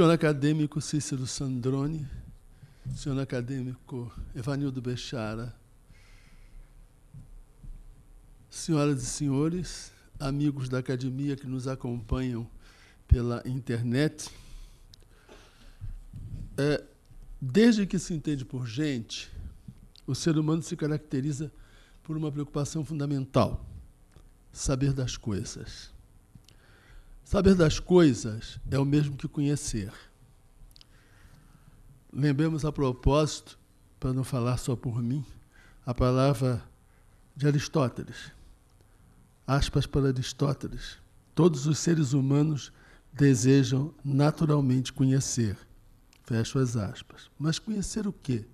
senhor acadêmico Cícero Sandrone, senhor acadêmico Evanildo Bechara, senhoras e senhores, amigos da academia que nos acompanham pela internet, é, desde que se entende por gente, o ser humano se caracteriza por uma preocupação fundamental: saber das coisas. Saber das coisas é o mesmo que conhecer. Lembremos a propósito, para não falar só por mim, a palavra de Aristóteles. Aspas para Aristóteles. Todos os seres humanos desejam naturalmente conhecer. Fecho as aspas. Mas conhecer o quê?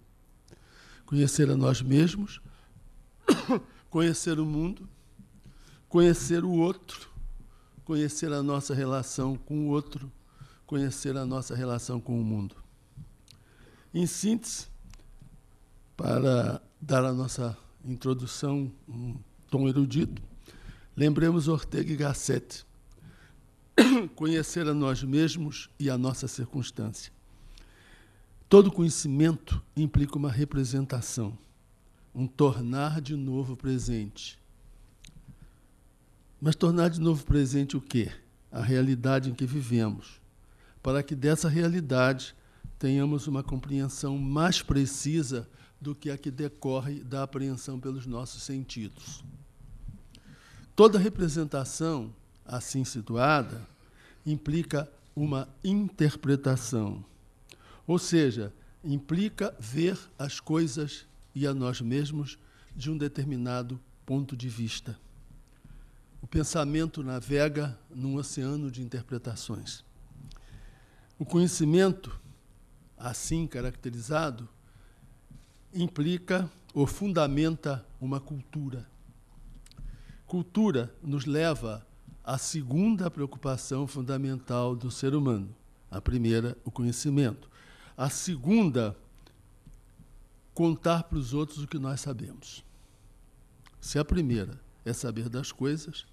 Conhecer a nós mesmos, conhecer o mundo, conhecer o outro conhecer a nossa relação com o outro, conhecer a nossa relação com o mundo. Em síntese, para dar a nossa introdução um tom erudito, lembremos Ortega e Gasset. Conhecer a nós mesmos e a nossa circunstância. Todo conhecimento implica uma representação, um tornar de novo presente mas tornar de novo presente o quê? A realidade em que vivemos, para que dessa realidade tenhamos uma compreensão mais precisa do que a que decorre da apreensão pelos nossos sentidos. Toda representação assim situada implica uma interpretação, ou seja, implica ver as coisas e a nós mesmos de um determinado ponto de vista. O pensamento navega num oceano de interpretações. O conhecimento, assim caracterizado, implica ou fundamenta uma cultura. Cultura nos leva à segunda preocupação fundamental do ser humano. A primeira, o conhecimento. A segunda, contar para os outros o que nós sabemos. Se a primeira é saber das coisas.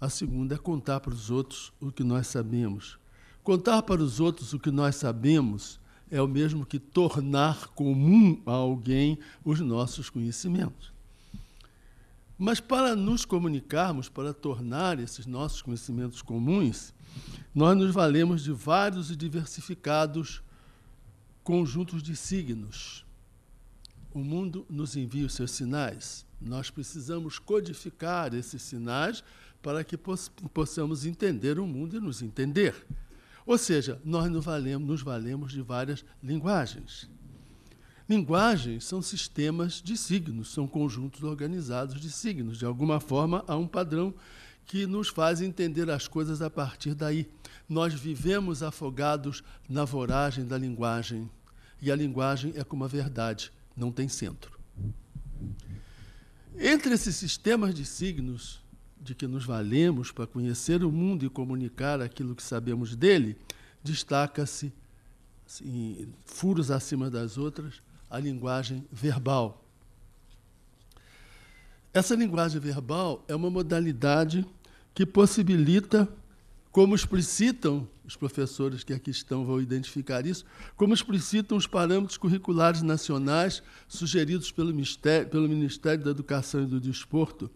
A segunda é contar para os outros o que nós sabemos. Contar para os outros o que nós sabemos é o mesmo que tornar comum a alguém os nossos conhecimentos. Mas para nos comunicarmos, para tornar esses nossos conhecimentos comuns, nós nos valemos de vários e diversificados conjuntos de signos. O mundo nos envia os seus sinais. Nós precisamos codificar esses sinais para que possamos entender o mundo e nos entender. Ou seja, nós nos valemos, de várias linguagens. Linguagens são sistemas de signos, são conjuntos organizados de signos. De alguma forma, há um padrão que nos faz entender as coisas a partir daí. Nós vivemos afogados na voragem da linguagem. E a linguagem é como a verdade, não tem centro. Entre esses sistemas de signos de que nos valemos para conhecer o mundo e comunicar aquilo que sabemos dele, destaca-se, em assim, furos acima das outras, a linguagem verbal. Essa linguagem verbal é uma modalidade que possibilita como explicitam, os professores que aqui estão vão identificar isso, como explicitam os parâmetros curriculares nacionais sugeridos pelo Ministério, pelo Ministério da Educação e do Desporto,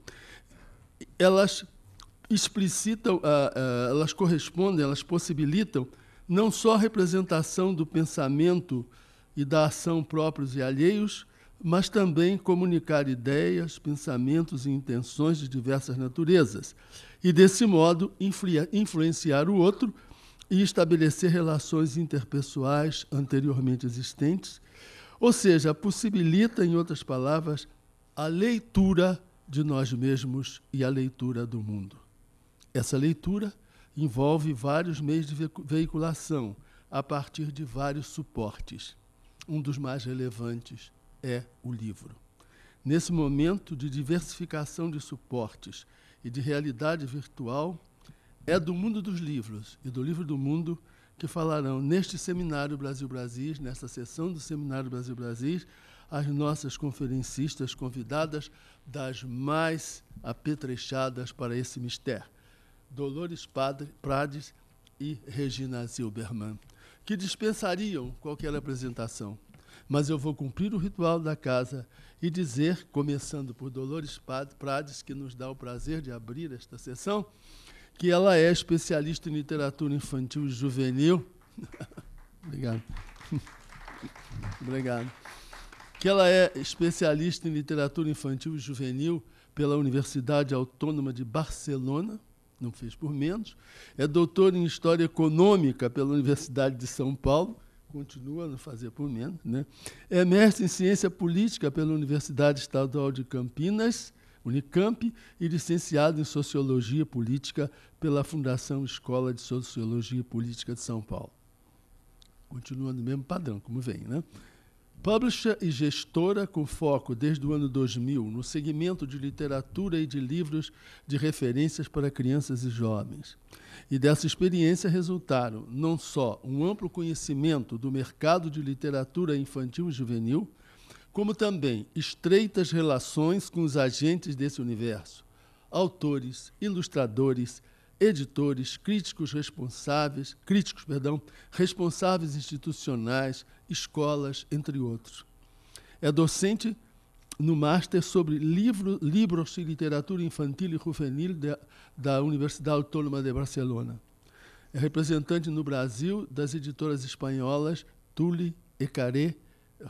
elas explicitam, ah, ah, elas correspondem, elas possibilitam não só a representação do pensamento e da ação próprios e alheios, mas também comunicar ideias, pensamentos e intenções de diversas naturezas, e desse modo influenciar o outro e estabelecer relações interpessoais anteriormente existentes, ou seja, possibilita, em outras palavras, a leitura de nós mesmos e a leitura do mundo. Essa leitura envolve vários meios de veiculação a partir de vários suportes. Um dos mais relevantes é o livro. Nesse momento de diversificação de suportes e de realidade virtual, é do mundo dos livros e do livro do mundo que falarão neste seminário Brasil Brasil, nesta sessão do seminário Brasil Brasil, as nossas conferencistas convidadas das mais apetrechadas para esse mistério, Dolores Padre, Prades e Regina Zilberman, que dispensariam qualquer apresentação mas eu vou cumprir o ritual da casa e dizer, começando por Dolores Prades, que nos dá o prazer de abrir esta sessão, que ela é especialista em literatura infantil e juvenil. Obrigado. Obrigado. Que ela é especialista em literatura infantil e juvenil pela Universidade Autônoma de Barcelona, não fez por menos. É doutora em História Econômica pela Universidade de São Paulo continua a não fazer por menos, né? é mestre em ciência política pela Universidade Estadual de Campinas, Unicamp, e licenciado em sociologia política pela Fundação Escola de Sociologia Política de São Paulo. Continua no mesmo padrão, como vem, né? Publisher e gestora com foco desde o ano 2000 no segmento de literatura e de livros de referências para crianças e jovens. E dessa experiência resultaram não só um amplo conhecimento do mercado de literatura infantil e juvenil, como também estreitas relações com os agentes desse universo, autores, ilustradores, editores, críticos responsáveis, críticos, perdão, responsáveis institucionais, escolas, entre outros. É docente no Master sobre livro, livros e literatura infantil e juvenil de, da Universidade Autônoma de Barcelona. É representante no Brasil das editoras espanholas Tule, Ecaré,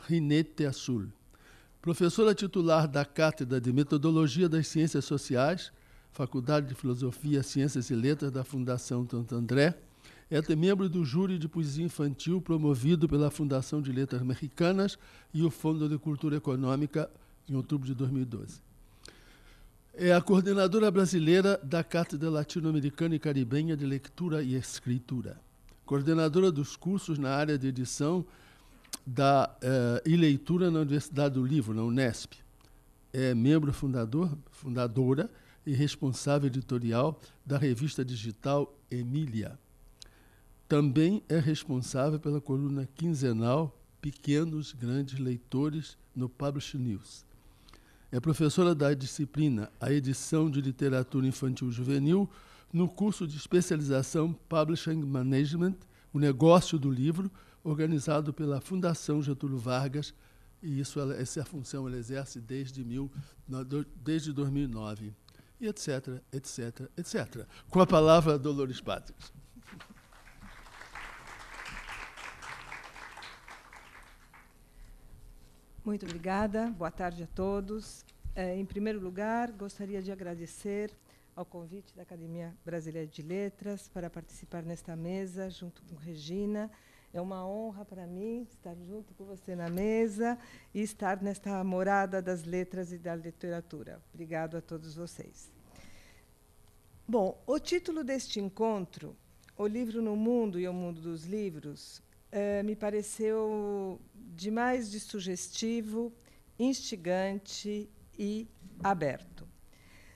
Rinete Azul. Professora titular da Cátedra de Metodologia das Ciências Sociais, Faculdade de Filosofia, Ciências e Letras da Fundação Tanto André, é membro do júri de poesia infantil promovido pela Fundação de Letras Mexicanas e o Fundo de Cultura Econômica em outubro de 2012. É a coordenadora brasileira da Cátedra Latino-Americana e Caribenha de Leitura e Escritura. Coordenadora dos cursos na área de edição da, eh, e leitura na Universidade do Livro, na Unesp. É membro fundador, fundadora e responsável editorial da revista digital Emília também é responsável pela coluna quinzenal Pequenos Grandes Leitores no Publish News. É professora da disciplina A Edição de Literatura Infantil Juvenil no curso de especialização Publishing Management, o negócio do livro, organizado pela Fundação Getúlio Vargas, e isso ela, essa função ela exerce desde, mil, desde 2009, e etc, etc, etc. Com a palavra, Dolores Patrick. Muito obrigada. Boa tarde a todos. Eh, em primeiro lugar, gostaria de agradecer ao convite da Academia Brasileira de Letras para participar nesta mesa junto com Regina. É uma honra para mim estar junto com você na mesa e estar nesta morada das letras e da literatura. Obrigado a todos vocês. Bom, o título deste encontro, O Livro no Mundo e o Mundo dos Livros, eh, me pareceu demais de sugestivo, instigante e aberto.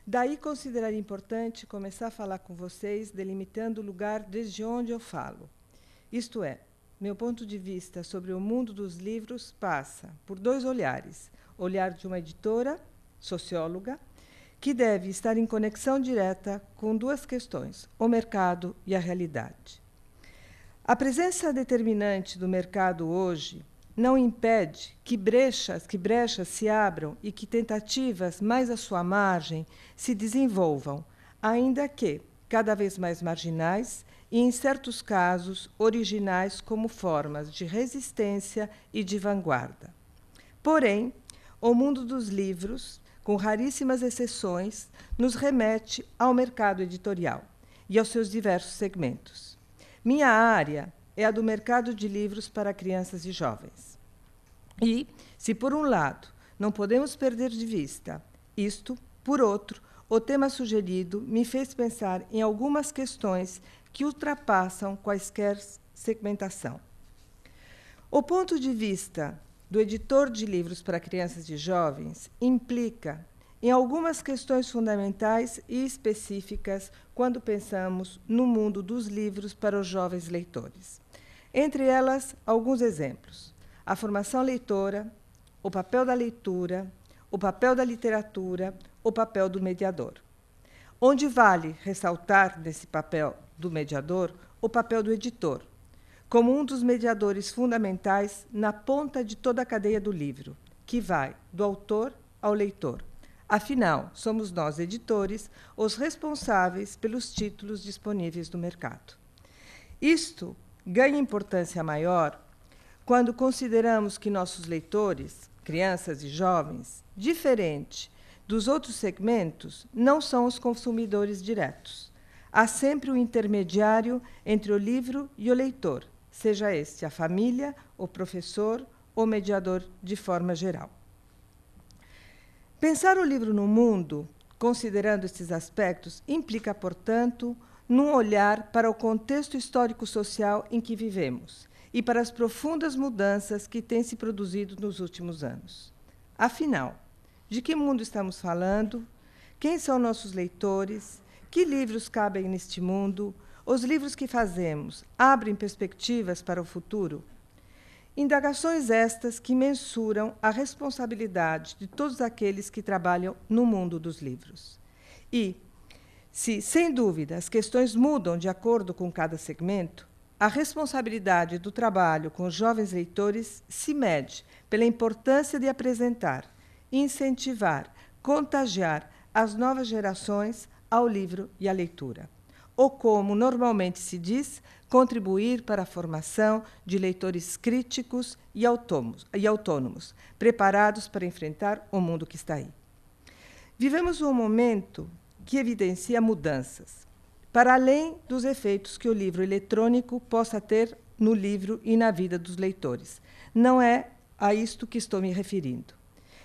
Daí considerar importante começar a falar com vocês delimitando o lugar desde onde eu falo. Isto é, meu ponto de vista sobre o mundo dos livros passa por dois olhares: olhar de uma editora, socióloga, que deve estar em conexão direta com duas questões: o mercado e a realidade. A presença determinante do mercado hoje não impede que brechas, que brechas se abram e que tentativas mais à sua margem se desenvolvam, ainda que cada vez mais marginais e, em certos casos, originais como formas de resistência e de vanguarda. Porém, o mundo dos livros, com raríssimas exceções, nos remete ao mercado editorial e aos seus diversos segmentos. Minha área é a do mercado de livros para crianças e jovens. E, se por um lado não podemos perder de vista isto, por outro, o tema sugerido me fez pensar em algumas questões que ultrapassam quaisquer segmentação. O ponto de vista do editor de livros para crianças e jovens implica em algumas questões fundamentais e específicas quando pensamos no mundo dos livros para os jovens leitores. Entre elas, alguns exemplos a formação leitora, o papel da leitura, o papel da literatura, o papel do mediador. Onde vale ressaltar nesse papel do mediador o papel do editor, como um dos mediadores fundamentais na ponta de toda a cadeia do livro, que vai do autor ao leitor. Afinal, somos nós, editores, os responsáveis pelos títulos disponíveis no mercado. Isto ganha importância maior quando consideramos que nossos leitores, crianças e jovens, diferente dos outros segmentos, não são os consumidores diretos. Há sempre um intermediário entre o livro e o leitor, seja este a família, o professor ou mediador de forma geral. Pensar o livro no mundo, considerando esses aspectos, implica, portanto, num olhar para o contexto histórico-social em que vivemos e para as profundas mudanças que têm se produzido nos últimos anos. Afinal, de que mundo estamos falando? Quem são nossos leitores? Que livros cabem neste mundo? Os livros que fazemos abrem perspectivas para o futuro? Indagações estas que mensuram a responsabilidade de todos aqueles que trabalham no mundo dos livros. E, se, sem dúvida, as questões mudam de acordo com cada segmento, a responsabilidade do trabalho com jovens leitores se mede pela importância de apresentar, incentivar, contagiar as novas gerações ao livro e à leitura. Ou, como normalmente se diz, contribuir para a formação de leitores críticos e autônomos, e autônomos preparados para enfrentar o mundo que está aí. Vivemos um momento que evidencia mudanças para além dos efeitos que o livro eletrônico possa ter no livro e na vida dos leitores. Não é a isto que estou me referindo.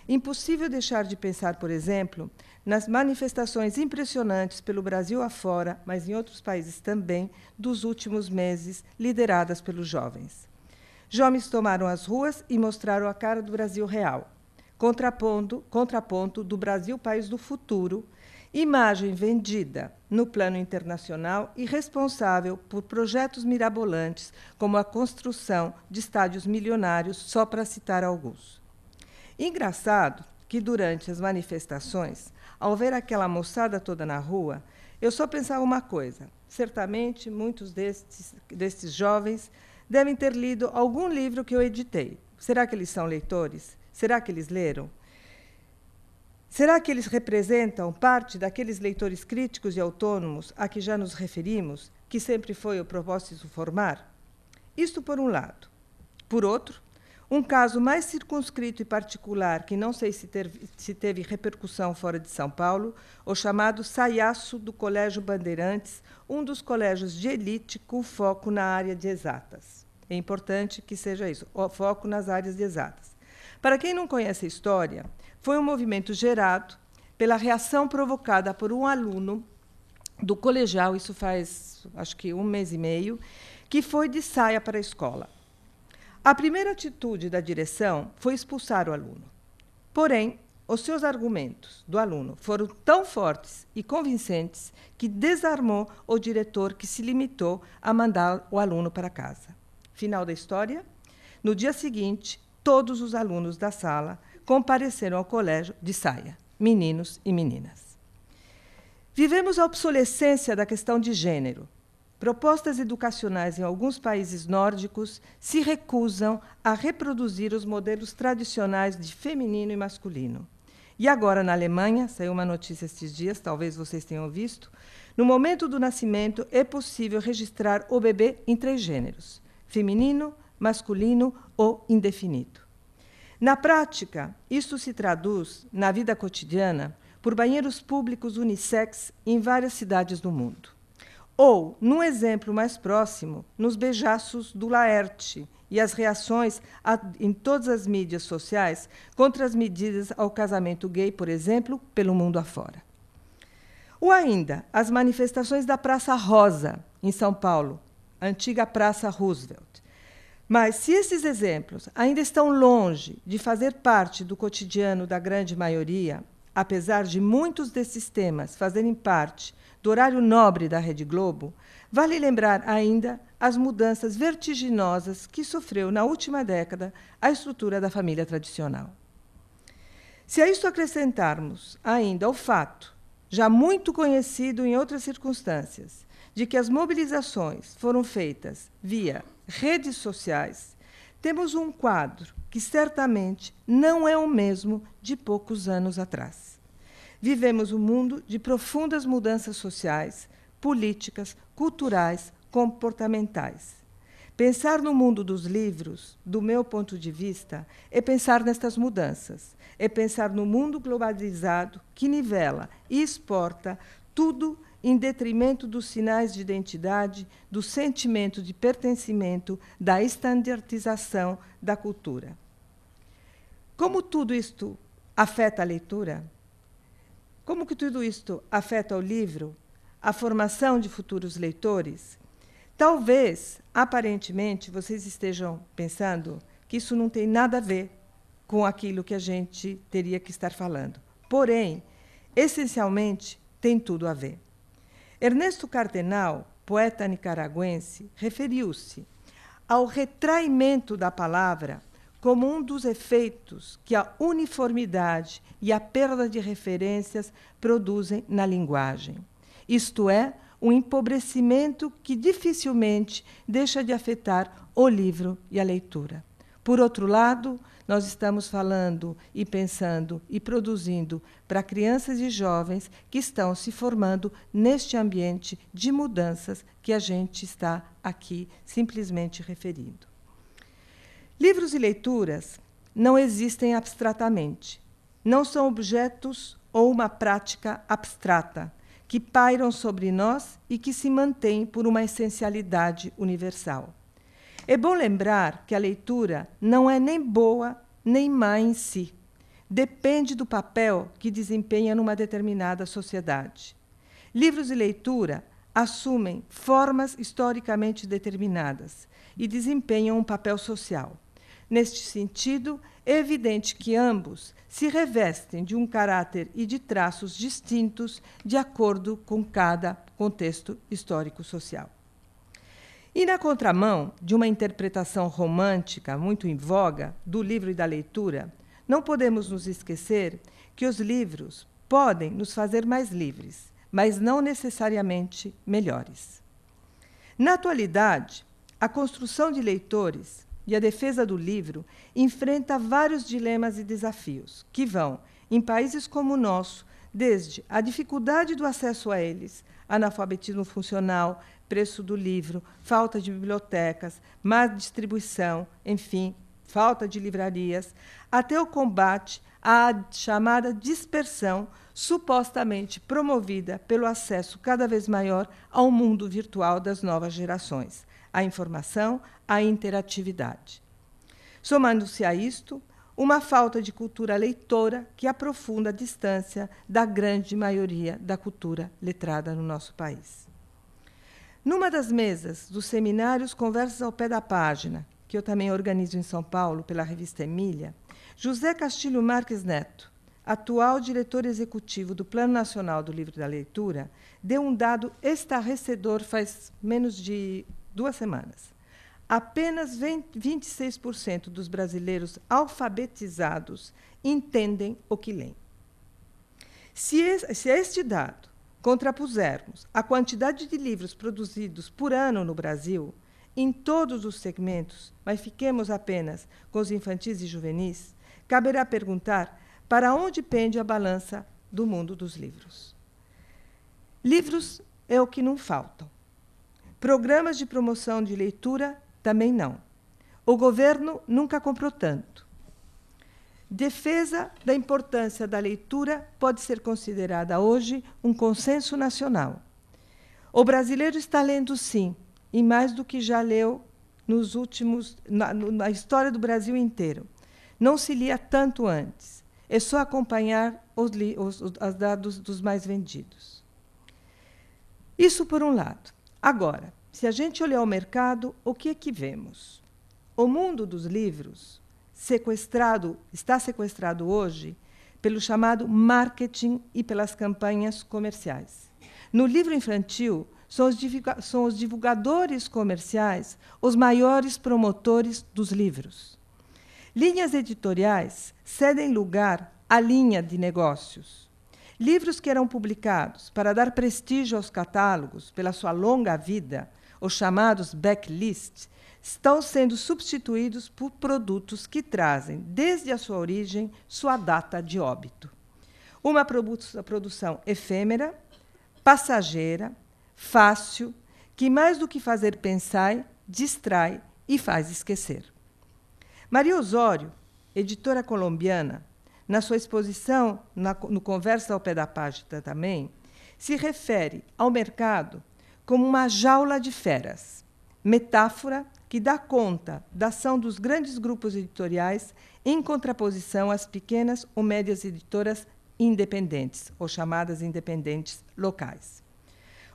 Impossível deixar de pensar, por exemplo, nas manifestações impressionantes pelo Brasil afora, mas em outros países também, dos últimos meses, lideradas pelos jovens. Jovens tomaram as ruas e mostraram a cara do Brasil real, contrapondo, contraponto do Brasil país do futuro, imagem vendida no plano internacional e responsável por projetos mirabolantes, como a construção de estádios milionários, só para citar alguns. Engraçado que durante as manifestações, ao ver aquela moçada toda na rua, eu só pensava uma coisa: certamente muitos destes, destes jovens devem ter lido algum livro que eu editei. Será que eles são leitores? Será que eles leram? Será que eles representam parte daqueles leitores críticos e autônomos a que já nos referimos, que sempre foi o propósito formar? Isto por um lado. Por outro, um caso mais circunscrito e particular, que não sei se teve, se teve, repercussão fora de São Paulo, o chamado saiaço do Colégio Bandeirantes, um dos colégios de elite com foco na área de exatas. É importante que seja isso, o foco nas áreas de exatas. Para quem não conhece a história, foi um movimento gerado pela reação provocada por um aluno do colegial, isso faz acho que um mês e meio, que foi de saia para a escola. A primeira atitude da direção foi expulsar o aluno. Porém, os seus argumentos do aluno foram tão fortes e convincentes que desarmou o diretor que se limitou a mandar o aluno para casa. Final da história? No dia seguinte, todos os alunos da sala compareceram ao colégio de saia, meninos e meninas. Vivemos a obsolescência da questão de gênero. Propostas educacionais em alguns países nórdicos se recusam a reproduzir os modelos tradicionais de feminino e masculino. E agora, na Alemanha, saiu uma notícia estes dias, talvez vocês tenham visto. No momento do nascimento, é possível registrar o bebê em três gêneros: feminino, masculino ou indefinido. Na prática, isso se traduz, na vida cotidiana, por banheiros públicos unissex em várias cidades do mundo. Ou, num exemplo mais próximo, nos beijaços do Laerte e as reações a, em todas as mídias sociais contra as medidas ao casamento gay, por exemplo, pelo mundo afora. Ou ainda, as manifestações da Praça Rosa, em São Paulo, antiga Praça Roosevelt, mas se esses exemplos ainda estão longe de fazer parte do cotidiano da grande maioria, apesar de muitos desses temas fazerem parte do horário nobre da Rede Globo, vale lembrar ainda as mudanças vertiginosas que sofreu na última década a estrutura da família tradicional. Se a isso acrescentarmos ainda o fato, já muito conhecido em outras circunstâncias, de que as mobilizações foram feitas via redes sociais, temos um quadro que certamente não é o mesmo de poucos anos atrás. Vivemos um mundo de profundas mudanças sociais, políticas, culturais, comportamentais. Pensar no mundo dos livros, do meu ponto de vista, é pensar nestas mudanças, é pensar no mundo globalizado que nivela e exporta tudo em detrimento dos sinais de identidade, do sentimento de pertencimento, da estandardização da cultura. Como tudo isto afeta a leitura? Como que tudo isto afeta o livro, a formação de futuros leitores? Talvez, aparentemente, vocês estejam pensando que isso não tem nada a ver com aquilo que a gente teria que estar falando. Porém, essencialmente, tem tudo a ver. Ernesto Cardenal, poeta nicaragüense, referiu-se ao retraimento da palavra como um dos efeitos que a uniformidade e a perda de referências produzem na linguagem. Isto é, um empobrecimento que dificilmente deixa de afetar o livro e a leitura. Por outro lado, nós estamos falando e pensando e produzindo para crianças e jovens que estão se formando neste ambiente de mudanças que a gente está aqui simplesmente referindo. Livros e leituras não existem abstratamente. Não são objetos ou uma prática abstrata que pairam sobre nós e que se mantém por uma essencialidade universal. É bom lembrar que a leitura não é nem boa nem má em si. Depende do papel que desempenha numa determinada sociedade. Livros de leitura assumem formas historicamente determinadas e desempenham um papel social. Neste sentido, é evidente que ambos se revestem de um caráter e de traços distintos de acordo com cada contexto histórico-social. E na contramão de uma interpretação romântica muito em voga do livro e da leitura, não podemos nos esquecer que os livros podem nos fazer mais livres, mas não necessariamente melhores. Na atualidade, a construção de leitores e a defesa do livro enfrenta vários dilemas e desafios que vão, em países como o nosso, desde a dificuldade do acesso a eles, analfabetismo funcional, preço do livro, falta de bibliotecas, má distribuição, enfim, falta de livrarias, até o combate à chamada dispersão, supostamente promovida pelo acesso cada vez maior ao mundo virtual das novas gerações, à informação, à interatividade. Somando-se a isto, uma falta de cultura leitora que aprofunda a distância da grande maioria da cultura letrada no nosso país. Numa das mesas dos seminários Conversas ao Pé da Página, que eu também organizo em São Paulo pela revista Emília, José Castilho Marques Neto, atual diretor executivo do Plano Nacional do Livro da Leitura, deu um dado estarrecedor faz menos de duas semanas. Apenas 20, 26% dos brasileiros alfabetizados entendem o que lêem. Se, se este dado contrapusermos a quantidade de livros produzidos por ano no Brasil, em todos os segmentos, mas fiquemos apenas com os infantis e juvenis, caberá perguntar para onde pende a balança do mundo dos livros. Livros é o que não faltam. Programas de promoção de leitura também não. O governo nunca comprou tanto. Defesa da importância da leitura pode ser considerada hoje um consenso nacional. O brasileiro está lendo sim, e mais do que já leu nos últimos na, na história do Brasil inteiro. Não se lia tanto antes. É só acompanhar os, os, os dados dos mais vendidos. Isso por um lado. Agora, se a gente olhar o mercado, o que é que vemos? O mundo dos livros sequestrado, está sequestrado hoje pelo chamado marketing e pelas campanhas comerciais. No livro infantil, são os, são os divulgadores comerciais os maiores promotores dos livros. Linhas editoriais cedem lugar à linha de negócios. Livros que eram publicados para dar prestígio aos catálogos pela sua longa vida, os chamados backlists, estão sendo substituídos por produtos que trazem, desde a sua origem, sua data de óbito. Uma produção efêmera, passageira, fácil, que mais do que fazer pensar, distrai e faz esquecer. Maria Osório, editora colombiana, na sua exposição na, no Conversa ao Pé da Página também, se refere ao mercado como uma jaula de feras, metáfora que dá conta da ação dos grandes grupos editoriais em contraposição às pequenas ou médias editoras independentes, ou chamadas independentes locais.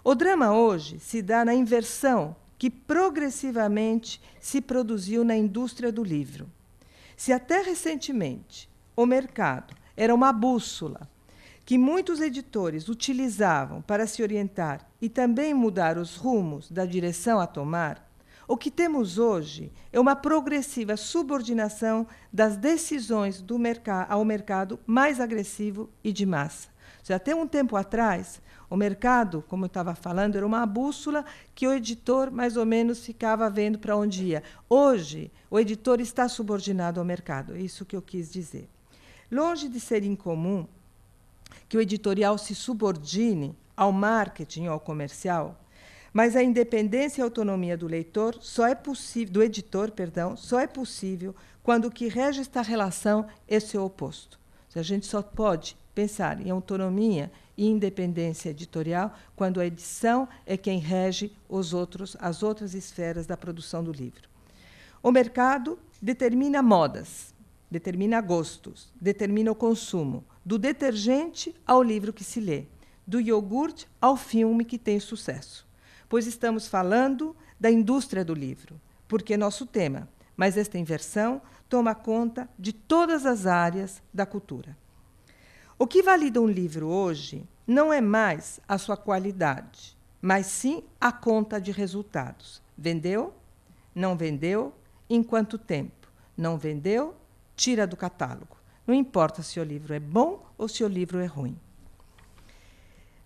O drama hoje se dá na inversão que progressivamente se produziu na indústria do livro. Se até recentemente o mercado era uma bússola que muitos editores utilizavam para se orientar e também mudar os rumos da direção a tomar, o que temos hoje é uma progressiva subordinação das decisões do mercado ao mercado mais agressivo e de massa. Já até um tempo atrás, o mercado, como eu estava falando, era uma bússola que o editor mais ou menos ficava vendo para onde ia. Hoje, o editor está subordinado ao mercado, é isso que eu quis dizer. Longe de ser incomum que o editorial se subordine ao marketing ou ao comercial, mas a independência e autonomia do leitor só é possível, do editor, perdão, só é possível quando o que rege esta relação é seu oposto. A gente só pode pensar em autonomia e independência editorial quando a edição é quem rege os outros, as outras esferas da produção do livro. O mercado determina modas, determina gostos, determina o consumo, do detergente ao livro que se lê, do iogurte ao filme que tem sucesso pois estamos falando da indústria do livro, porque é nosso tema, mas esta inversão toma conta de todas as áreas da cultura. O que valida um livro hoje não é mais a sua qualidade, mas sim a conta de resultados. Vendeu? Não vendeu? Em quanto tempo? Não vendeu? Tira do catálogo. Não importa se o livro é bom ou se o livro é ruim.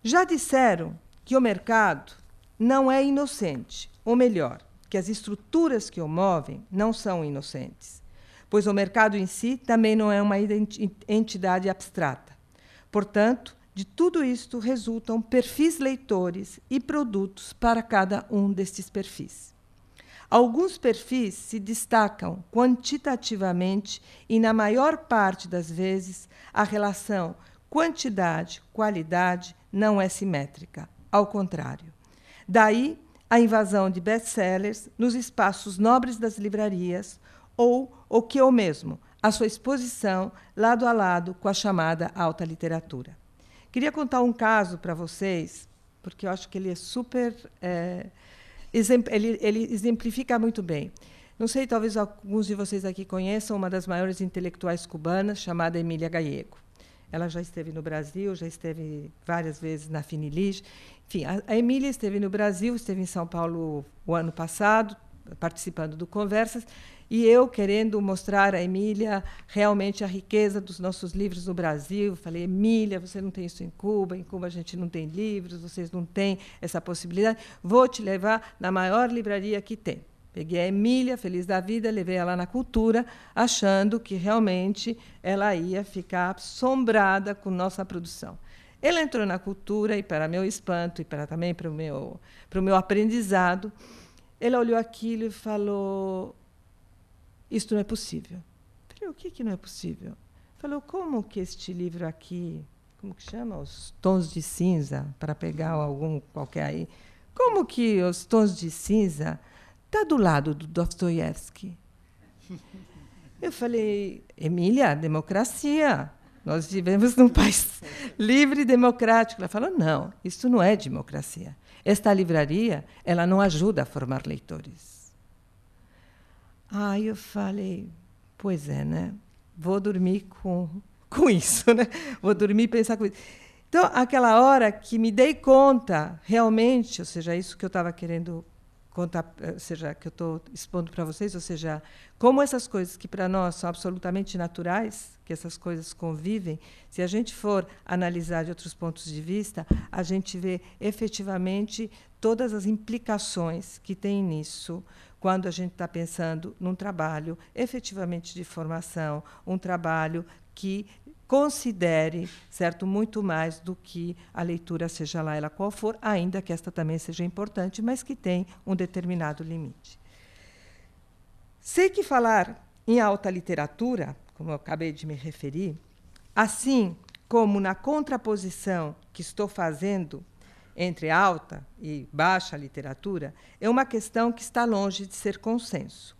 Já disseram que o mercado não é inocente, ou melhor, que as estruturas que o movem não são inocentes, pois o mercado em si também não é uma entidade abstrata. Portanto, de tudo isto resultam perfis leitores e produtos para cada um destes perfis. Alguns perfis se destacam quantitativamente e, na maior parte das vezes, a relação quantidade-qualidade não é simétrica, ao contrário. Daí a invasão de best-sellers nos espaços nobres das livrarias ou o que é o mesmo, a sua exposição lado a lado com a chamada alta literatura. Queria contar um caso para vocês, porque eu acho que ele é super. É, ele, ele exemplifica muito bem. Não sei, talvez alguns de vocês aqui conheçam uma das maiores intelectuais cubanas, chamada Emília Gallego. Ela já esteve no Brasil, já esteve várias vezes na Finilige, enfim, a, Emília esteve no Brasil, esteve em São Paulo o ano passado, participando do Conversas, e eu querendo mostrar a Emília realmente a riqueza dos nossos livros no Brasil. Falei, Emília, você não tem isso em Cuba, em Cuba a gente não tem livros, vocês não têm essa possibilidade. Vou te levar na maior livraria que tem. Peguei a Emília, feliz da vida, levei ela na cultura, achando que realmente ela ia ficar assombrada com nossa produção. Ele entrou na cultura e, para meu espanto e para também para o meu, para o meu aprendizado, ele olhou aquilo e falou: Isto não é possível. Eu falei: O que, que não é possível? Falou: Como que este livro aqui, como que chama? Os tons de cinza, para pegar algum qualquer aí. Como que os tons de cinza tá do lado do Dostoiévski? Eu falei: Emília, democracia. Nós vivemos num país livre e democrático. Ela falou: não, isso não é democracia. Esta livraria, ela não ajuda a formar leitores. Aí eu falei, pois é, né? Vou dormir com, com isso, né? Vou dormir e pensar com isso. Então, aquela hora que me dei conta, realmente, ou seja, isso que eu estava querendo contar, eh, seja, que eu estou expondo para vocês, ou seja, como essas coisas que para nós são absolutamente naturais, que essas coisas convivem, se a gente for analisar de outros pontos de vista, a gente vê efetivamente todas as implicações que tem nisso quando a gente está pensando num trabalho efetivamente de formação, um trabalho que considere, certo, muito mais do que a leitura seja lá ela qual for, ainda que esta também seja importante, mas que tem um determinado limite. Sei que falar em alta literatura, como eu acabei de me referir, assim como na contraposição que estou fazendo entre alta e baixa literatura, é uma questão que está longe de ser consenso.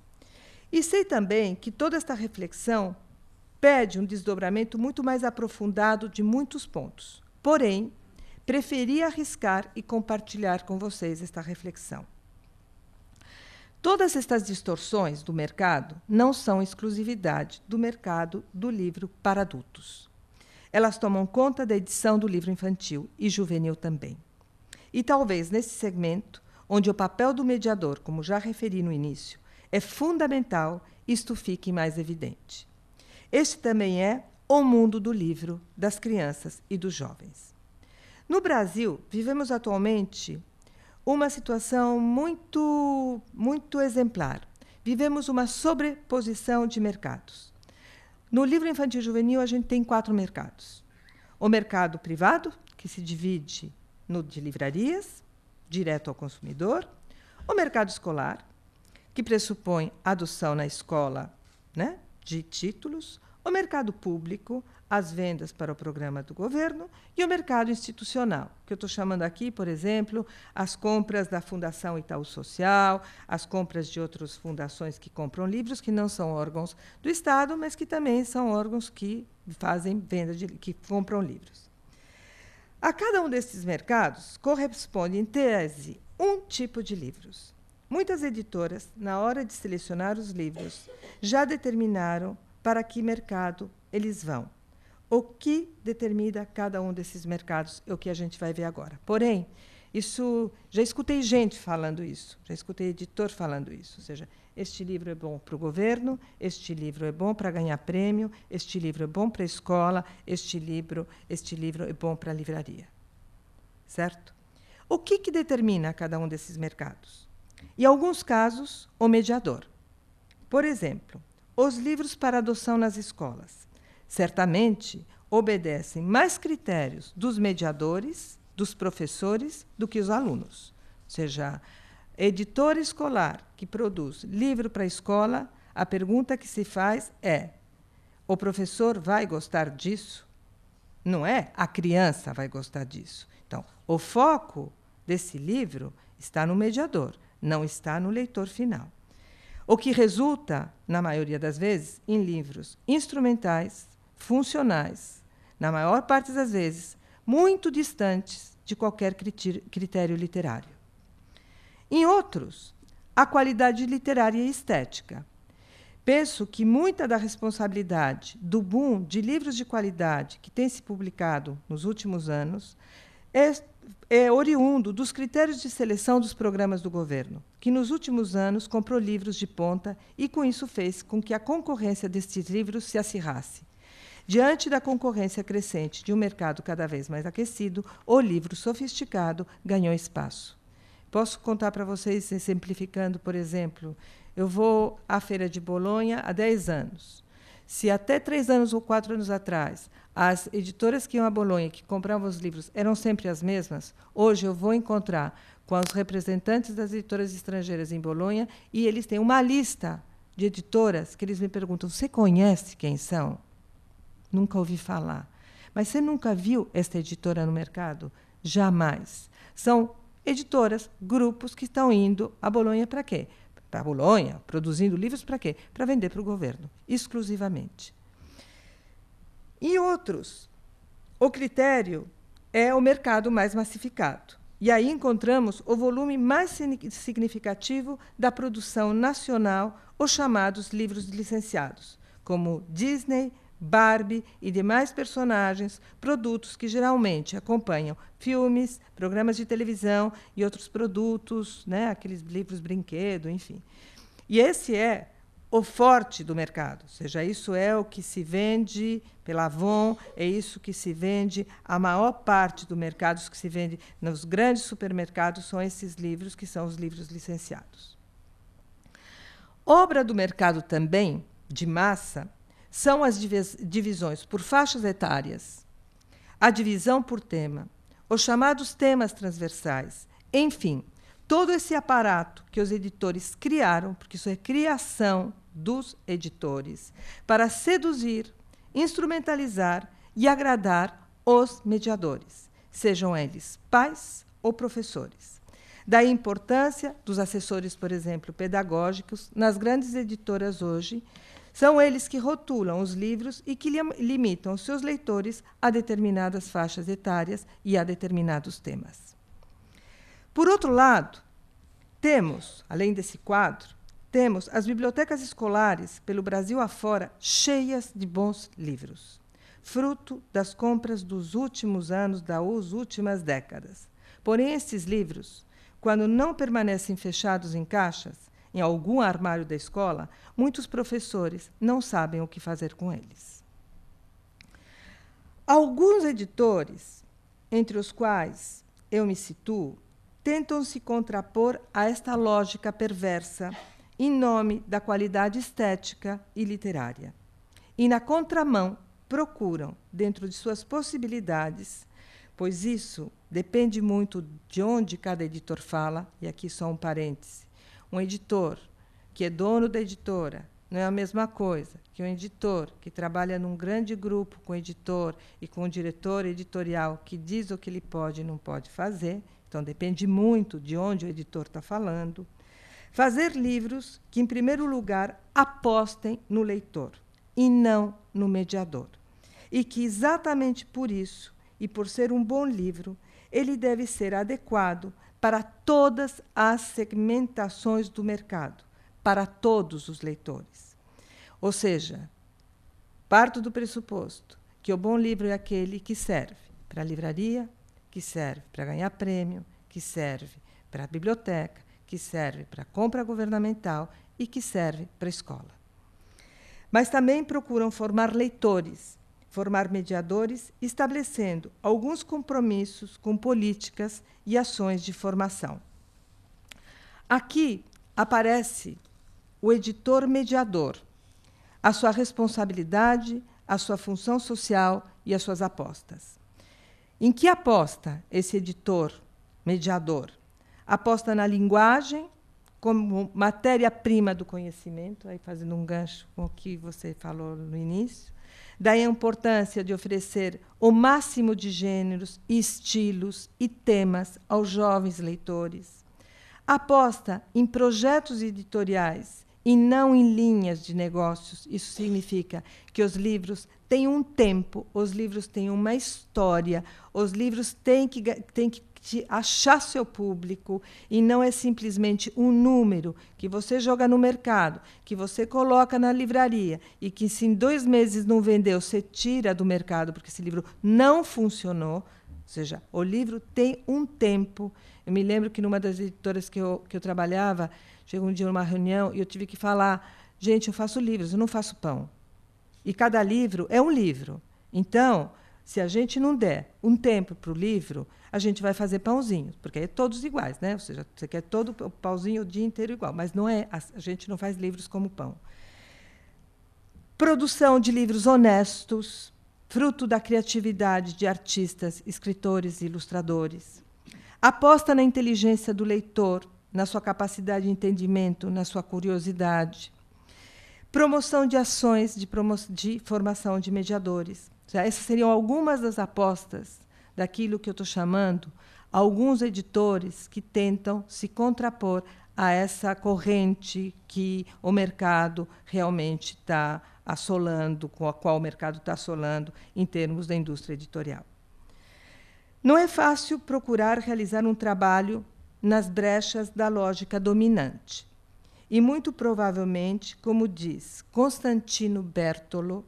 E sei também que toda esta reflexão pede um desdobramento muito mais aprofundado de muitos pontos. Porém, preferi arriscar e compartilhar com vocês esta reflexão. Todas estas distorções do mercado não são exclusividade do mercado do livro para adultos. Elas tomam conta da edição do livro infantil e juvenil também. E talvez nesse segmento, onde o papel do mediador, como já referi no início, é fundamental, isto fique mais evidente. Este também é o mundo do livro, das crianças e dos jovens. No Brasil, vivemos atualmente uma situação muito, muito exemplar. Vivemos uma sobreposição de mercados. No livro infantil e juvenil, a gente tem quatro mercados: o mercado privado, que se divide no de livrarias, direto ao consumidor, o mercado escolar, que pressupõe adoção na escola, né? de títulos, o mercado público, as vendas para o programa do governo e o mercado institucional, que eu estou chamando aqui, por exemplo, as compras da Fundação Itaú Social, as compras de outras fundações que compram livros que não são órgãos do Estado, mas que também são órgãos que fazem venda de que compram livros. A cada um desses mercados corresponde, em tese, um tipo de livros. Muitas editoras, na hora de selecionar os livros, já determinaram para que mercado eles vão. O que determina cada um desses mercados é o que a gente vai ver agora. Porém, isso já escutei gente falando isso, já escutei editor falando isso, ou seja, este livro é bom para o governo, este livro é bom para ganhar prêmio, este livro é bom para a escola, este livro, este livro é bom para a livraria. Certo? O que, que determina cada um desses mercados? e alguns casos, o mediador. Por exemplo, os livros para adoção nas escolas. Certamente obedecem mais critérios dos mediadores, dos professores, do que os alunos. Ou seja, editor escolar que produz livro para a escola, a pergunta que se faz é: o professor vai gostar disso? Não é a criança vai gostar disso. Então, o foco desse livro está no mediador não está no leitor final. O que resulta, na maioria das vezes, em livros instrumentais, funcionais, na maior parte das vezes, muito distantes de qualquer critério literário. Em outros, a qualidade literária e estética. Penso que muita da responsabilidade do boom de livros de qualidade que tem se publicado nos últimos anos é é oriundo dos critérios de seleção dos programas do governo, que nos últimos anos comprou livros de ponta e, com isso, fez com que a concorrência destes livros se acirrasse. Diante da concorrência crescente de um mercado cada vez mais aquecido, o livro sofisticado ganhou espaço. Posso contar para vocês, exemplificando, por exemplo, eu vou à Feira de Bolonha há 10 anos. Se até três anos ou quatro anos atrás as editoras que iam a Bolonha, que compravam os livros, eram sempre as mesmas. Hoje eu vou encontrar com os representantes das editoras estrangeiras em Bolonha e eles têm uma lista de editoras que eles me perguntam: você conhece quem são? Nunca ouvi falar. Mas você nunca viu esta editora no mercado? Jamais. São editoras, grupos que estão indo a Bolonha para quê? Para Bolonha, produzindo livros para quê? Para vender para o governo, exclusivamente. E outros. O critério é o mercado mais massificado. E aí encontramos o volume mais significativo da produção nacional, os chamados livros licenciados, como Disney, Barbie e demais personagens, produtos que geralmente acompanham filmes, programas de televisão e outros produtos, né, aqueles livros brinquedo, enfim. E esse é o forte do mercado, ou seja, isso é o que se vende pela Avon, é isso que se vende, a maior parte do mercado que se vende nos grandes supermercados são esses livros, que são os livros licenciados. Obra do mercado também, de massa, são as divisões por faixas etárias, a divisão por tema, os chamados temas transversais, enfim, todo esse aparato que os editores criaram, porque isso é criação dos editores para seduzir, instrumentalizar e agradar os mediadores, sejam eles pais ou professores. Da importância dos assessores, por exemplo, pedagógicos, nas grandes editoras hoje. São eles que rotulam os livros e que limitam seus leitores a determinadas faixas etárias e a determinados temas. Por outro lado, temos, além desse quadro, temos as bibliotecas escolares pelo Brasil afora cheias de bons livros, fruto das compras dos últimos anos, das últimas décadas. Porém, esses livros, quando não permanecem fechados em caixas, em algum armário da escola, muitos professores não sabem o que fazer com eles. Alguns editores, entre os quais eu me situo, tentam se contrapor a esta lógica perversa em nome da qualidade estética e literária. E na contramão, procuram, dentro de suas possibilidades, pois isso depende muito de onde cada editor fala, e aqui só um parêntese. Um editor que é dono da editora não é a mesma coisa que um editor que trabalha num grande grupo com o editor e com o diretor editorial que diz o que ele pode e não pode fazer. Então, depende muito de onde o editor está falando. Fazer livros que, em primeiro lugar, apostem no leitor e não no mediador. E que, exatamente por isso, e por ser um bom livro, ele deve ser adequado para todas as segmentações do mercado, para todos os leitores. Ou seja, parto do pressuposto que o bom livro é aquele que serve para a livraria, que serve para ganhar prêmio, que serve para a biblioteca, que serve para compra governamental e que serve para escola. Mas também procuram formar leitores, formar mediadores, estabelecendo alguns compromissos com políticas e ações de formação. Aqui aparece o editor mediador, a sua responsabilidade, a sua função social e as suas apostas. Em que aposta esse editor mediador? aposta na linguagem como matéria-prima do conhecimento, aí fazendo um gancho com o que você falou no início. Daí a importância de oferecer o máximo de gêneros, estilos e temas aos jovens leitores. Aposta em projetos editoriais e não em linhas de negócios. Isso significa que os livros têm um tempo, os livros têm uma história, os livros têm que, têm que de achar seu público e não é simplesmente um número que você joga no mercado, que você coloca na livraria e que se em dois meses não vendeu, você tira do mercado porque esse livro não funcionou. Ou seja, o livro tem um tempo. Eu me lembro que numa das editoras que eu, que eu trabalhava, chegou um dia numa reunião e eu tive que falar: gente, eu faço livros, eu não faço pão. E cada livro é um livro. Então, se a gente não der um tempo para o livro, a gente vai fazer pãozinhos, porque é todos iguais, né? Ou seja, você quer todo o pauzinho o dia inteiro igual, mas não é, a gente não faz livros como pão. Produção de livros honestos, fruto da criatividade de artistas, escritores e ilustradores. Aposta na inteligência do leitor, na sua capacidade de entendimento, na sua curiosidade. Promoção de ações de, promo de formação de mediadores. Já essas seriam algumas das apostas daquilo que eu estou chamando, alguns editores que tentam se contrapor a essa corrente que o mercado realmente está assolando, com a qual o mercado está assolando em termos da indústria editorial. Não é fácil procurar realizar um trabalho nas brechas da lógica dominante. E muito provavelmente, como diz Constantino Bertolo,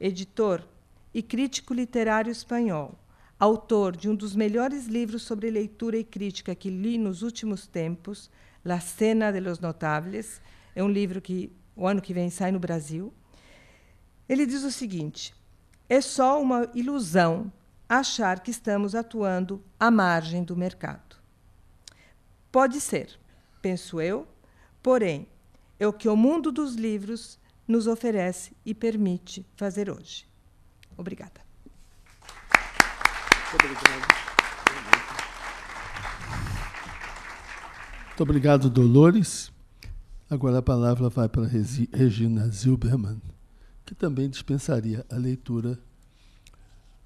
editor e crítico literário espanhol, autor de um dos melhores livros sobre leitura e crítica que li nos últimos tempos, La Cena de los Notables. É um livro que o ano que vem sai no Brasil. Ele diz o seguinte: é só uma ilusão achar que estamos atuando à margem do mercado. Pode ser, penso eu, porém, é o que o mundo dos livros nos oferece e permite fazer hoje. Obrigada. Muito obrigado. Dolores. Agora a palavra vai para Regina Zilberman, que também dispensaria a leitura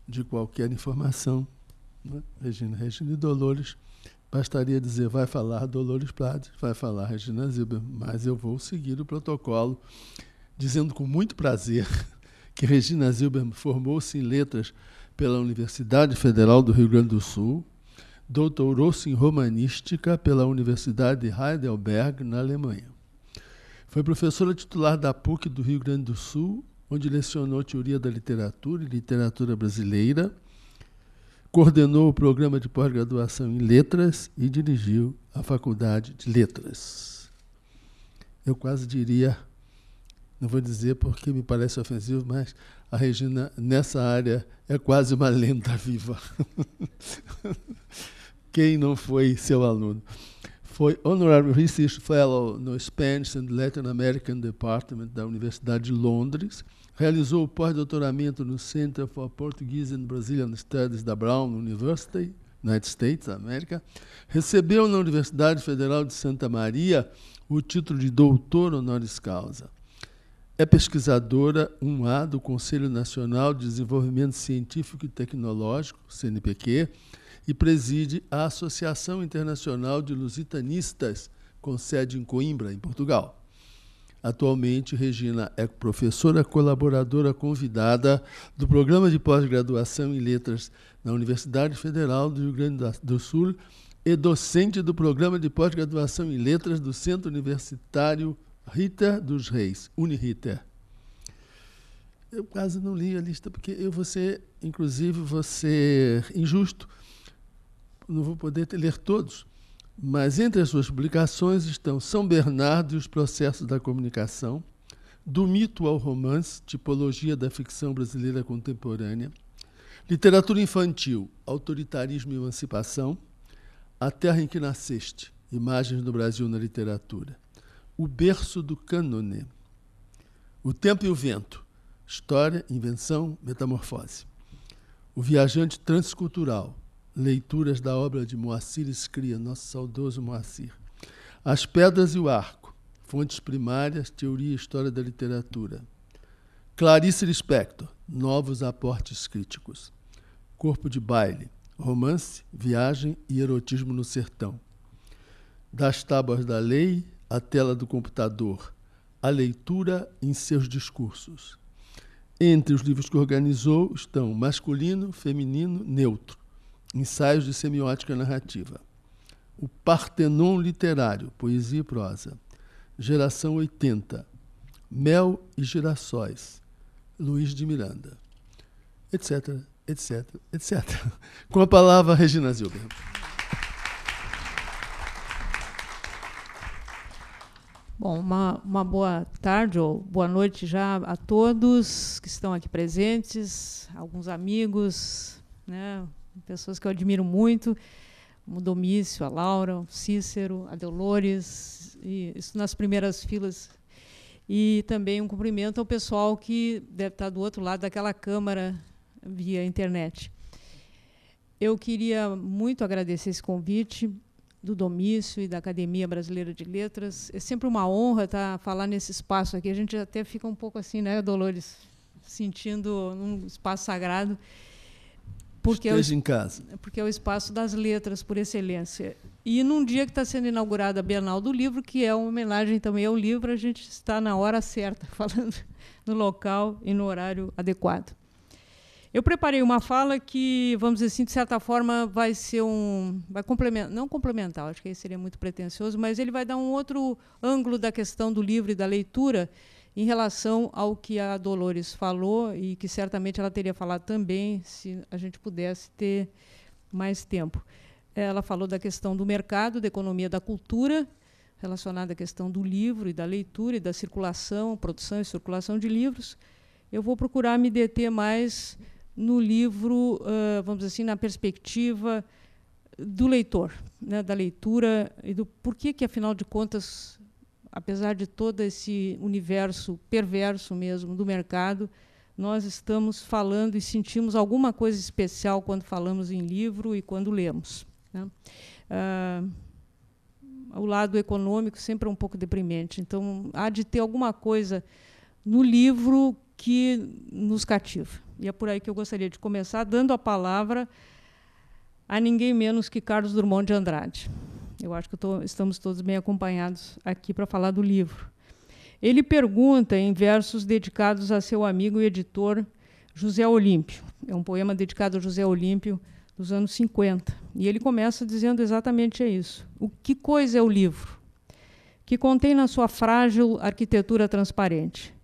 de qualquer informação. Né? Regina, Regina e Dolores. Bastaria dizer, vai falar Dolores Prades, vai falar Regina Zilberman, mas eu vou seguir o protocolo, dizendo com muito prazer que Regina Zilberman formou-se em letras pela Universidade Federal do Rio Grande do Sul, doutorou-se em romanística pela Universidade Heidelberg, na Alemanha. Foi professora titular da PUC do Rio Grande do Sul, onde lecionou teoria da literatura e literatura brasileira, coordenou o programa de pós-graduação em letras e dirigiu a Faculdade de Letras. Eu quase diria, não vou dizer porque me parece ofensivo, mas a Regina, nessa área, é quase uma lenda viva. Quem não foi seu aluno? Foi Honorary Research Fellow no Spanish and Latin American Department da Universidade de Londres. Realizou pós-doutoramento no Center for Portuguese and Brazilian Studies da Brown University, United States, América. Recebeu na Universidade Federal de Santa Maria o título de doutor honoris causa. É pesquisadora 1A do Conselho Nacional de Desenvolvimento Científico e Tecnológico, CNPq, e preside a Associação Internacional de Lusitanistas, com sede em Coimbra, em Portugal. Atualmente, Regina é professora colaboradora convidada do Programa de Pós-Graduação em Letras na Universidade Federal do Rio Grande do Sul e docente do Programa de Pós-Graduação em Letras do Centro Universitário Rita dos Reis, Ritter. Eu quase não li a lista porque eu vou ser, inclusive, vou ser injusto. Não vou poder ler todos, mas entre as suas publicações estão São Bernardo e os Processos da Comunicação, Do Mito ao Romance, Tipologia da Ficção Brasileira Contemporânea, Literatura Infantil, Autoritarismo e Emancipação, A Terra em que Nasceste, Imagens do Brasil na Literatura, o berço do cânone. O tempo e o vento. História, invenção, metamorfose. O viajante transcultural. Leituras da obra de Moacir Escria, nosso saudoso Moacir. As pedras e o arco. Fontes primárias, teoria e história da literatura. Clarice Lispector. Novos aportes críticos. Corpo de baile. Romance, viagem e erotismo no sertão. Das tábuas da lei a tela do computador, a leitura em seus discursos. Entre os livros que organizou estão Masculino, Feminino, Neutro, Ensaios de Semiótica Narrativa, O Partenon Literário, Poesia e Prosa, Geração 80, Mel e Girassóis, Luiz de Miranda, etc, etc, etc. Com a palavra, Regina Zilber. Bom, uma, uma boa tarde ou boa noite já a todos que estão aqui presentes, alguns amigos, né, pessoas que eu admiro muito, como Domício, a Laura, o Cícero, a Dolores, isso nas primeiras filas. E também um cumprimento ao pessoal que deve estar do outro lado daquela câmara via internet. Eu queria muito agradecer esse convite do Domício e da Academia Brasileira de Letras. É sempre uma honra estar falar nesse espaço aqui. A gente até fica um pouco assim, né, Dolores, sentindo um espaço sagrado. Porque Esteja é o, em casa. Porque é o espaço das letras por excelência. E num dia que está sendo inaugurada a Bienal do Livro, que é uma homenagem também ao livro, a gente está na hora certa, falando no local e no horário adequado. Eu preparei uma fala que, vamos dizer assim, de certa forma vai ser um. Vai complementar, não complementar, acho que aí seria muito pretencioso, mas ele vai dar um outro ângulo da questão do livro e da leitura em relação ao que a Dolores falou e que certamente ela teria falado também se a gente pudesse ter mais tempo. Ela falou da questão do mercado, da economia da cultura, relacionada à questão do livro e da leitura e da circulação, produção e circulação de livros. Eu vou procurar me deter mais no livro, uh, vamos dizer assim, na perspectiva do leitor, né, da leitura e do porquê que, afinal de contas, apesar de todo esse universo perverso mesmo do mercado, nós estamos falando e sentimos alguma coisa especial quando falamos em livro e quando lemos. Né. Uh, o lado econômico sempre é um pouco deprimente, então há de ter alguma coisa no livro que nos cativa. E é por aí que eu gostaria de começar, dando a palavra a ninguém menos que Carlos Drummond de Andrade. Eu acho que tô, estamos todos bem acompanhados aqui para falar do livro. Ele pergunta em versos dedicados a seu amigo e editor José Olímpio. É um poema dedicado a José Olímpio dos anos 50. E ele começa dizendo exatamente isso. O que coisa é o livro? Que contém na sua frágil arquitetura transparente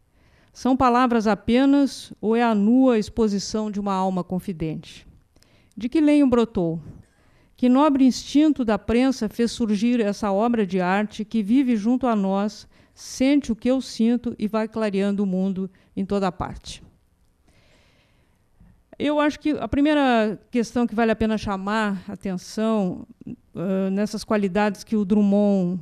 são palavras apenas ou é a nua exposição de uma alma confidente? De que lenho brotou? Que nobre instinto da prensa fez surgir essa obra de arte que vive junto a nós, sente o que eu sinto e vai clareando o mundo em toda parte? eu acho que a primeira questão que vale a pena chamar atenção uh, nessas qualidades que o Drummond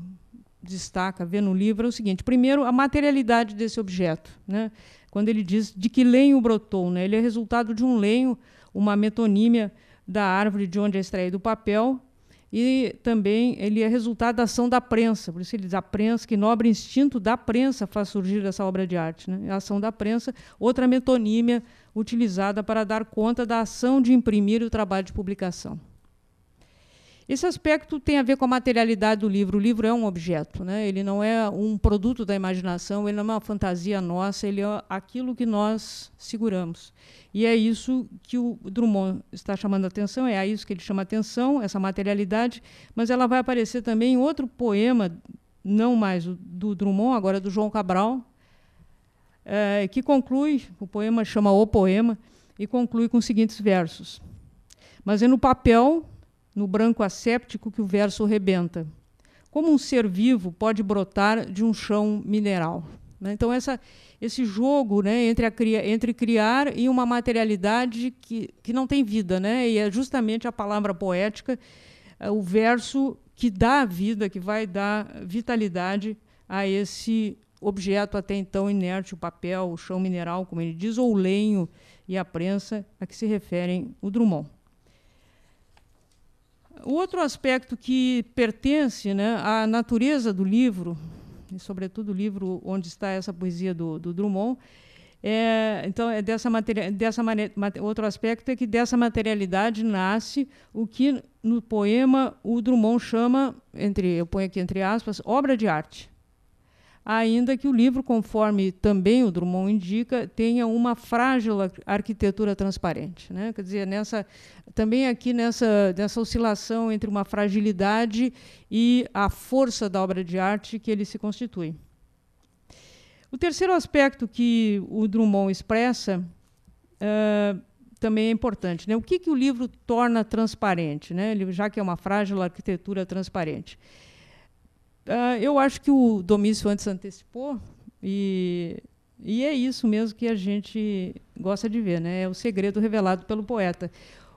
destaca, vê no livro, é o seguinte: primeiro, a materialidade desse objeto. Né? Quando ele diz de que lenho brotou, né? ele é resultado de um lenho, uma metonímia da árvore de onde é extraído o papel, e também ele é resultado da ação da prensa. Por isso ele diz a prensa, que nobre instinto da prensa faz surgir essa obra de arte. Né? A ação da prensa, outra metonímia utilizada para dar conta da ação de imprimir o trabalho de publicação. Esse aspecto tem a ver com a materialidade do livro. O livro é um objeto, né? ele não é um produto da imaginação, ele não é uma fantasia nossa, ele é aquilo que nós seguramos. E é isso que o Drummond está chamando a atenção, é a isso que ele chama a atenção, essa materialidade, mas ela vai aparecer também em outro poema, não mais do Drummond, agora do João Cabral, é, que conclui, o poema chama O Poema, e conclui com os seguintes versos. Mas é no papel no branco asséptico que o verso rebenta. Como um ser vivo pode brotar de um chão mineral? Né? Então, essa, esse jogo né, entre, a, entre criar e uma materialidade que, que não tem vida, né? e é justamente a palavra poética, é o verso que dá vida, que vai dar vitalidade a esse objeto até então inerte, o papel, o chão mineral, como ele diz, ou o lenho e a prensa a que se referem o Drummond. Outro aspecto que pertence né, à natureza do livro, e sobretudo o livro onde está essa poesia do, do Drummond, é, então é dessa dessa outro aspecto é que dessa materialidade nasce o que no poema o Drummond chama entre eu ponho aqui entre aspas obra de arte ainda que o livro, conforme também o Drummond indica, tenha uma frágil arquitetura transparente. Né? Quer dizer, nessa, também aqui nessa, nessa oscilação entre uma fragilidade e a força da obra de arte que ele se constitui. O terceiro aspecto que o Drummond expressa uh, também é importante. Né? O que, que o livro torna transparente, né? Ele, já que é uma frágil arquitetura transparente? Uh, eu acho que o Domício antes antecipou, e, e é isso mesmo que a gente gosta de ver, né? é o segredo revelado pelo poeta.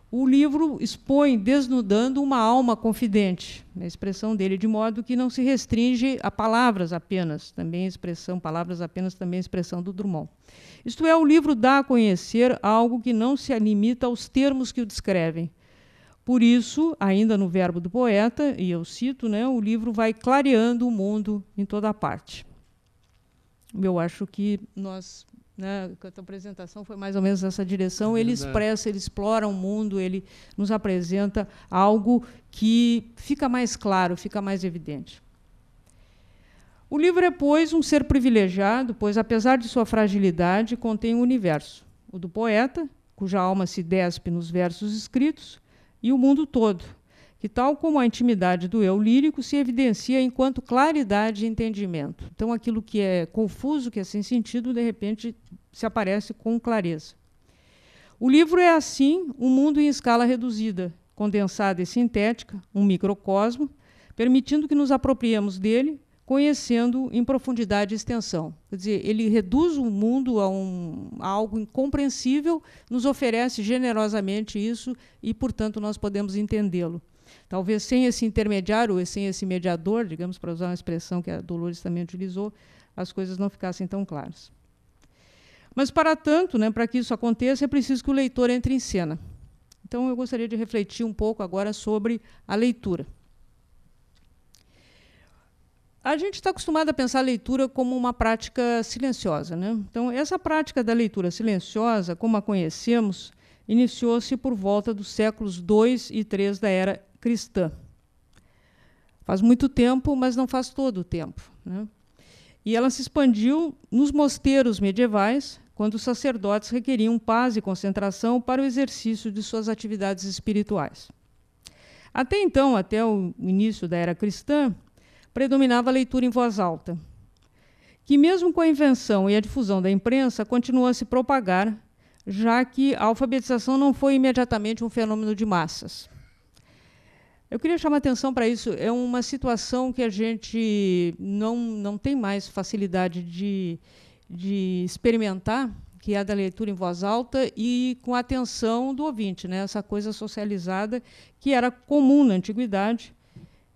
O livro expõe desnudando uma alma confidente, né? a expressão dele, de modo que não se restringe a palavras apenas, também expressão, palavras apenas também expressão do Drummond. Isto é, o livro dá a conhecer algo que não se limita aos termos que o descrevem, por isso, ainda no verbo do poeta, e eu cito, né, o livro vai clareando o mundo em toda parte. Eu acho que nós, né, a tua apresentação foi mais ou menos nessa direção. É ele expressa, ele explora o mundo, ele nos apresenta algo que fica mais claro, fica mais evidente. O livro é, pois, um ser privilegiado, pois, apesar de sua fragilidade, contém o um universo, o do poeta, cuja alma se despe nos versos escritos, e o mundo todo, que, tal como a intimidade do eu lírico, se evidencia enquanto claridade e entendimento. Então, aquilo que é confuso, que é sem sentido, de repente se aparece com clareza. O livro é, assim, um mundo em escala reduzida, condensada e sintética, um microcosmo, permitindo que nos apropriemos dele conhecendo em profundidade e extensão. Quer dizer, ele reduz o mundo a, um, a algo incompreensível, nos oferece generosamente isso e, portanto, nós podemos entendê-lo. Talvez sem esse intermediário, sem esse mediador, digamos, para usar uma expressão que a Dolores também utilizou, as coisas não ficassem tão claras. Mas, para tanto, né, para que isso aconteça, é preciso que o leitor entre em cena. Então, eu gostaria de refletir um pouco agora sobre a leitura. A gente está acostumado a pensar a leitura como uma prática silenciosa. Né? Então, essa prática da leitura silenciosa, como a conhecemos, iniciou-se por volta dos séculos II e III da era cristã. Faz muito tempo, mas não faz todo o tempo. Né? E ela se expandiu nos mosteiros medievais, quando os sacerdotes requeriam paz e concentração para o exercício de suas atividades espirituais. Até então, até o início da era cristã, predominava a leitura em voz alta, que, mesmo com a invenção e a difusão da imprensa, continuou a se propagar, já que a alfabetização não foi imediatamente um fenômeno de massas. Eu queria chamar atenção para isso. É uma situação que a gente não, não tem mais facilidade de, de experimentar, que é a da leitura em voz alta e com a atenção do ouvinte, né? essa coisa socializada que era comum na antiguidade,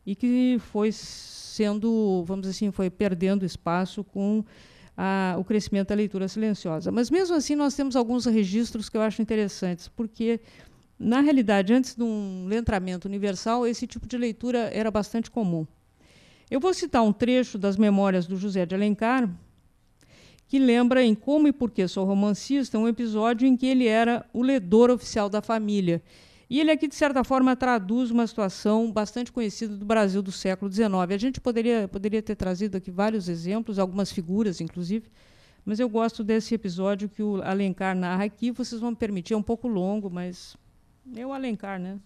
e que foi sendo, vamos assim, foi perdendo espaço com a, o crescimento da leitura silenciosa. Mas mesmo assim nós temos alguns registros que eu acho interessantes, porque na realidade, antes de um letramento universal, esse tipo de leitura era bastante comum. Eu vou citar um trecho das memórias do José de Alencar, que lembra em Como e Por que Sou Romancista um episódio em que ele era o ledor oficial da família e ele aqui, de certa forma, traduz uma situação bastante conhecida do Brasil do século XIX. A gente poderia, poderia ter trazido aqui vários exemplos, algumas figuras, inclusive, mas eu gosto desse episódio que o Alencar narra aqui. Vocês vão me permitir, é um pouco longo, mas é o Alencar, né?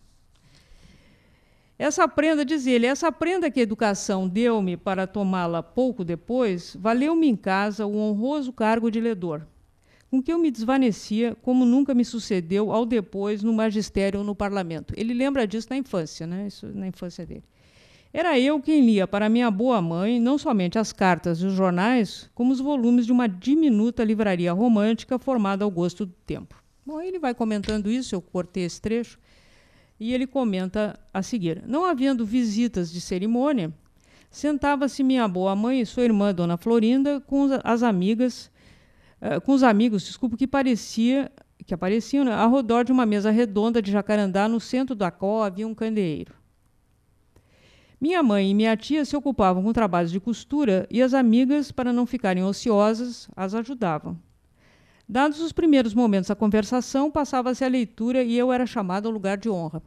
Essa prenda, diz ele, essa prenda que a educação deu-me para tomá-la pouco depois, valeu-me em casa o honroso cargo de ledor com que eu me desvanecia como nunca me sucedeu ao depois no magistério ou no parlamento. Ele lembra disso na infância, né? Isso na infância dele. Era eu quem lia para minha boa mãe não somente as cartas e os jornais, como os volumes de uma diminuta livraria romântica formada ao gosto do tempo. Bom, aí ele vai comentando isso, eu cortei esse trecho, e ele comenta a seguir: Não havendo visitas de cerimônia, sentava-se minha boa mãe e sua irmã, Dona Florinda, com as amigas eh, com os amigos, desculpa, que parecia que apareciam né, ao redor de uma mesa redonda de jacarandá no centro da qual havia um candeeiro. Minha mãe e minha tia se ocupavam com trabalhos de costura e as amigas, para não ficarem ociosas, as ajudavam. Dados os primeiros momentos da conversação, passava-se a leitura e eu era chamada ao lugar de honra.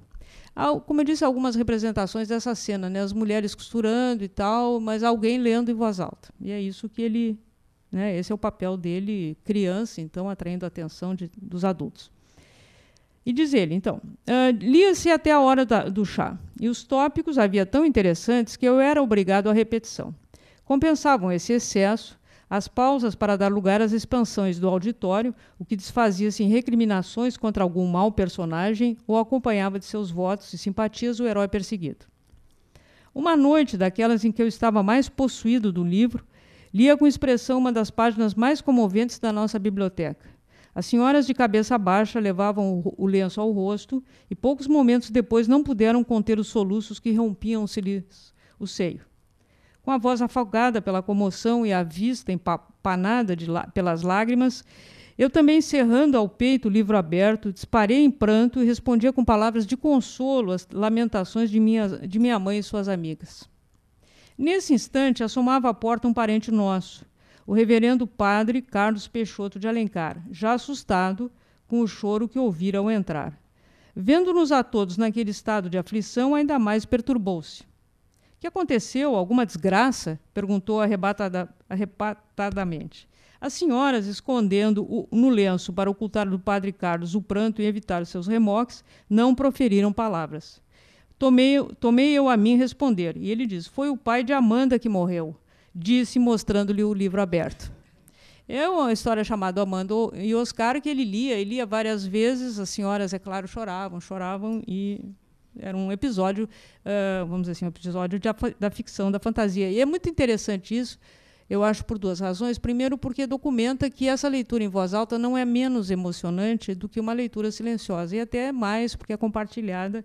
Como eu disse, algumas representações dessa cena, né? as mulheres costurando e tal, mas alguém lendo em voz alta. E é isso que ele né? Esse é o papel dele, criança, então, atraindo a atenção de, dos adultos. E diz ele, então, uh, lia-se até a hora da, do chá, e os tópicos havia tão interessantes que eu era obrigado à repetição. Compensavam esse excesso as pausas para dar lugar às expansões do auditório, o que desfazia-se em recriminações contra algum mau personagem ou acompanhava de seus votos e simpatias o herói perseguido. Uma noite daquelas em que eu estava mais possuído do livro, Lia com expressão uma das páginas mais comoventes da nossa biblioteca. As senhoras de cabeça baixa levavam o lenço ao rosto e poucos momentos depois não puderam conter os soluços que rompiam-se-lhes o seio. Com a voz afogada pela comoção e a vista empanada pelas lágrimas, eu também, cerrando ao peito o livro aberto, disparei em pranto e respondia com palavras de consolo às lamentações de minha, de minha mãe e suas amigas. Nesse instante, assomava à porta um parente nosso, o reverendo padre Carlos Peixoto de Alencar, já assustado com o choro que ouvira ao entrar. Vendo-nos a todos naquele estado de aflição, ainda mais perturbou-se. Que aconteceu? Alguma desgraça? perguntou arrebatada, arrebatadamente. As senhoras, escondendo o, no lenço para ocultar do padre Carlos o pranto e evitar seus remoques, não proferiram palavras. Tomei, tomei eu a mim responder. E ele diz: Foi o pai de Amanda que morreu, disse, mostrando-lhe o livro aberto. É uma história chamada Amanda e Oscar que ele lia, ele lia várias vezes, as senhoras, é claro, choravam, choravam e era um episódio, uh, vamos dizer assim, um episódio de, da ficção, da fantasia. E é muito interessante isso, eu acho por duas razões. Primeiro, porque documenta que essa leitura em voz alta não é menos emocionante do que uma leitura silenciosa, e até mais, porque é compartilhada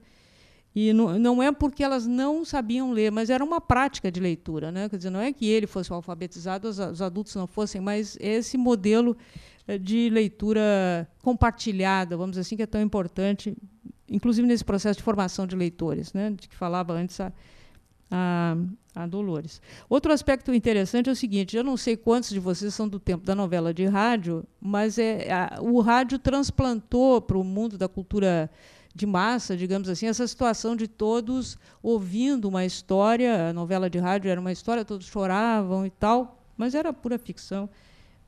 e não, não é porque elas não sabiam ler, mas era uma prática de leitura. Né? Quer dizer, não é que ele fosse alfabetizado, os, os adultos não fossem, mas esse modelo eh, de leitura compartilhada, vamos dizer assim, que é tão importante, inclusive nesse processo de formação de leitores, né? de que falava antes a, a, a Dolores. Outro aspecto interessante é o seguinte: eu não sei quantos de vocês são do tempo da novela de rádio, mas é, a, o rádio transplantou para o mundo da cultura de massa, digamos assim, essa situação de todos ouvindo uma história, a novela de rádio era uma história, todos choravam e tal, mas era pura ficção.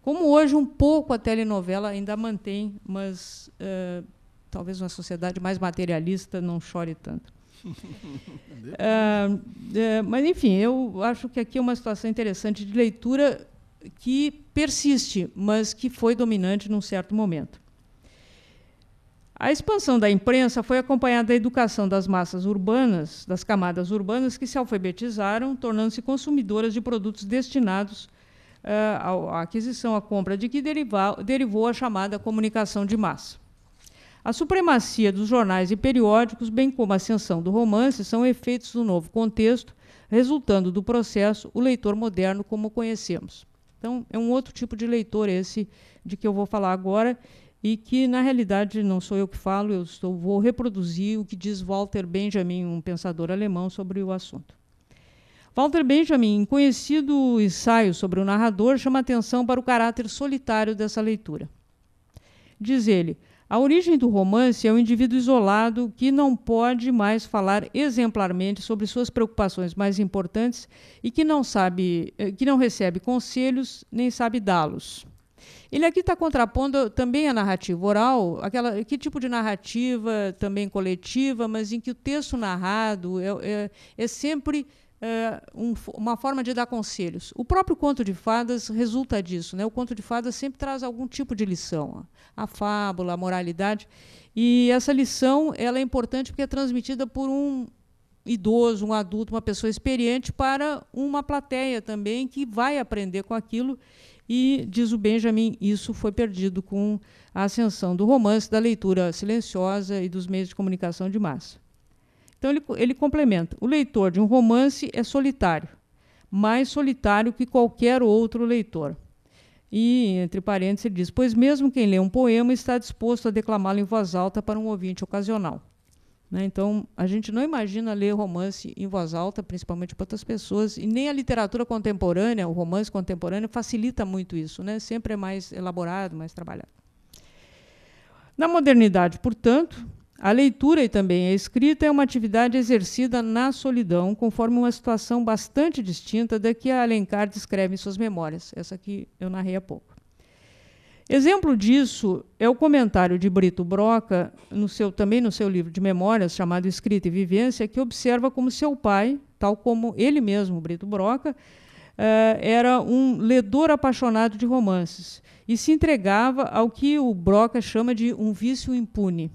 Como hoje um pouco a telenovela ainda mantém, mas uh, talvez uma sociedade mais materialista não chore tanto. uh, mas, enfim, eu acho que aqui é uma situação interessante de leitura que persiste, mas que foi dominante num certo momento. A expansão da imprensa foi acompanhada da educação das massas urbanas, das camadas urbanas que se alfabetizaram, tornando-se consumidoras de produtos destinados uh, à aquisição, à compra, de que derivou a chamada comunicação de massa. A supremacia dos jornais e periódicos, bem como a ascensão do romance, são efeitos do novo contexto, resultando do processo o leitor moderno como o conhecemos. Então, é um outro tipo de leitor esse de que eu vou falar agora e que na realidade não sou eu que falo, eu estou, vou reproduzir o que diz Walter Benjamin, um pensador alemão, sobre o assunto. Walter Benjamin, em conhecido ensaio sobre o narrador, chama atenção para o caráter solitário dessa leitura. Diz ele: a origem do romance é o um indivíduo isolado que não pode mais falar exemplarmente sobre suas preocupações mais importantes e que não sabe, eh, que não recebe conselhos nem sabe dá-los. Ele aqui está contrapondo também a narrativa oral, aquela, que tipo de narrativa também coletiva, mas em que o texto narrado é, é, é sempre é, um, uma forma de dar conselhos. O próprio conto de fadas resulta disso. Né? O conto de fadas sempre traz algum tipo de lição, a fábula, a moralidade. E essa lição ela é importante porque é transmitida por um, idoso, um adulto, uma pessoa experiente para uma plateia também que vai aprender com aquilo e, diz o Benjamin, isso foi perdido com a ascensão do romance, da leitura silenciosa e dos meios de comunicação de massa. Então, ele, ele complementa: o leitor de um romance é solitário, mais solitário que qualquer outro leitor. E, entre parênteses, ele diz: pois mesmo quem lê um poema está disposto a declamá-lo em voz alta para um ouvinte ocasional. Né? Então, a gente não imagina ler romance em voz alta, principalmente para outras pessoas, e nem a literatura contemporânea, o romance contemporâneo, facilita muito isso, né? sempre é mais elaborado, mais trabalhado. Na modernidade, portanto, a leitura e também a escrita é uma atividade exercida na solidão, conforme uma situação bastante distinta da que a Alencar descreve em suas memórias, essa que eu narrei há pouco. Exemplo disso é o comentário de Brito Broca, no seu, também no seu livro de memórias, chamado Escrita e Vivência, que observa como seu pai, tal como ele mesmo, Brito Broca, eh, era um ledor apaixonado de romances e se entregava ao que o Broca chama de um vício impune.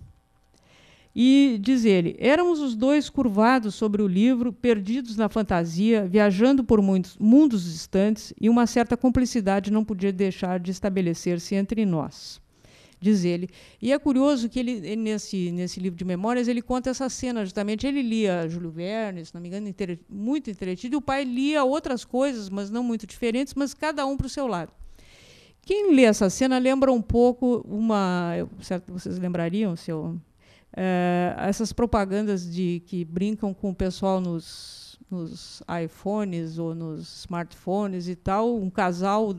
E diz ele: éramos os dois curvados sobre o livro, perdidos na fantasia, viajando por muitos mundos distantes, e uma certa cumplicidade não podia deixar de estabelecer-se entre nós. Diz ele. E é curioso que ele, nesse, nesse livro de memórias, ele conta essa cena, justamente. Ele lia Júlio Verne, se não me engano, inter, muito entretido, e o pai lia outras coisas, mas não muito diferentes, mas cada um para o seu lado. Quem lê essa cena lembra um pouco uma. Certo, vocês lembrariam se eu é, essas propagandas de que brincam com o pessoal nos, nos iPhones ou nos smartphones e tal, um casal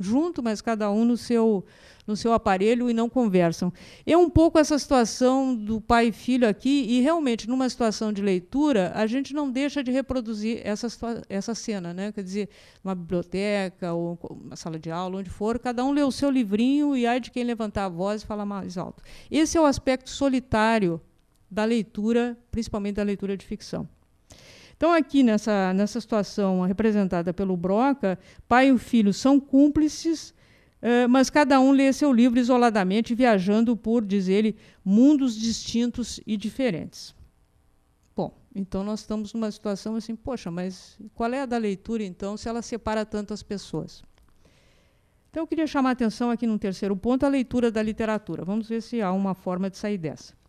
junto, mas cada um no seu no seu aparelho e não conversam. É um pouco essa situação do pai e filho aqui, e realmente, numa situação de leitura, a gente não deixa de reproduzir essa, essa cena. Né? Quer dizer, uma biblioteca, ou uma sala de aula, onde for, cada um lê o seu livrinho e ai de quem levantar a voz e falar mais alto. Esse é o aspecto solitário da leitura, principalmente da leitura de ficção. Então, aqui nessa, nessa situação representada pelo Broca, pai e filho são cúmplices, eh, mas cada um lê seu livro isoladamente, viajando por, diz ele, mundos distintos e diferentes. Bom, então nós estamos numa situação assim, poxa, mas qual é a da leitura, então, se ela separa tanto as pessoas? Então, eu queria chamar a atenção aqui num terceiro ponto, a leitura da literatura. Vamos ver se há uma forma de sair dessa.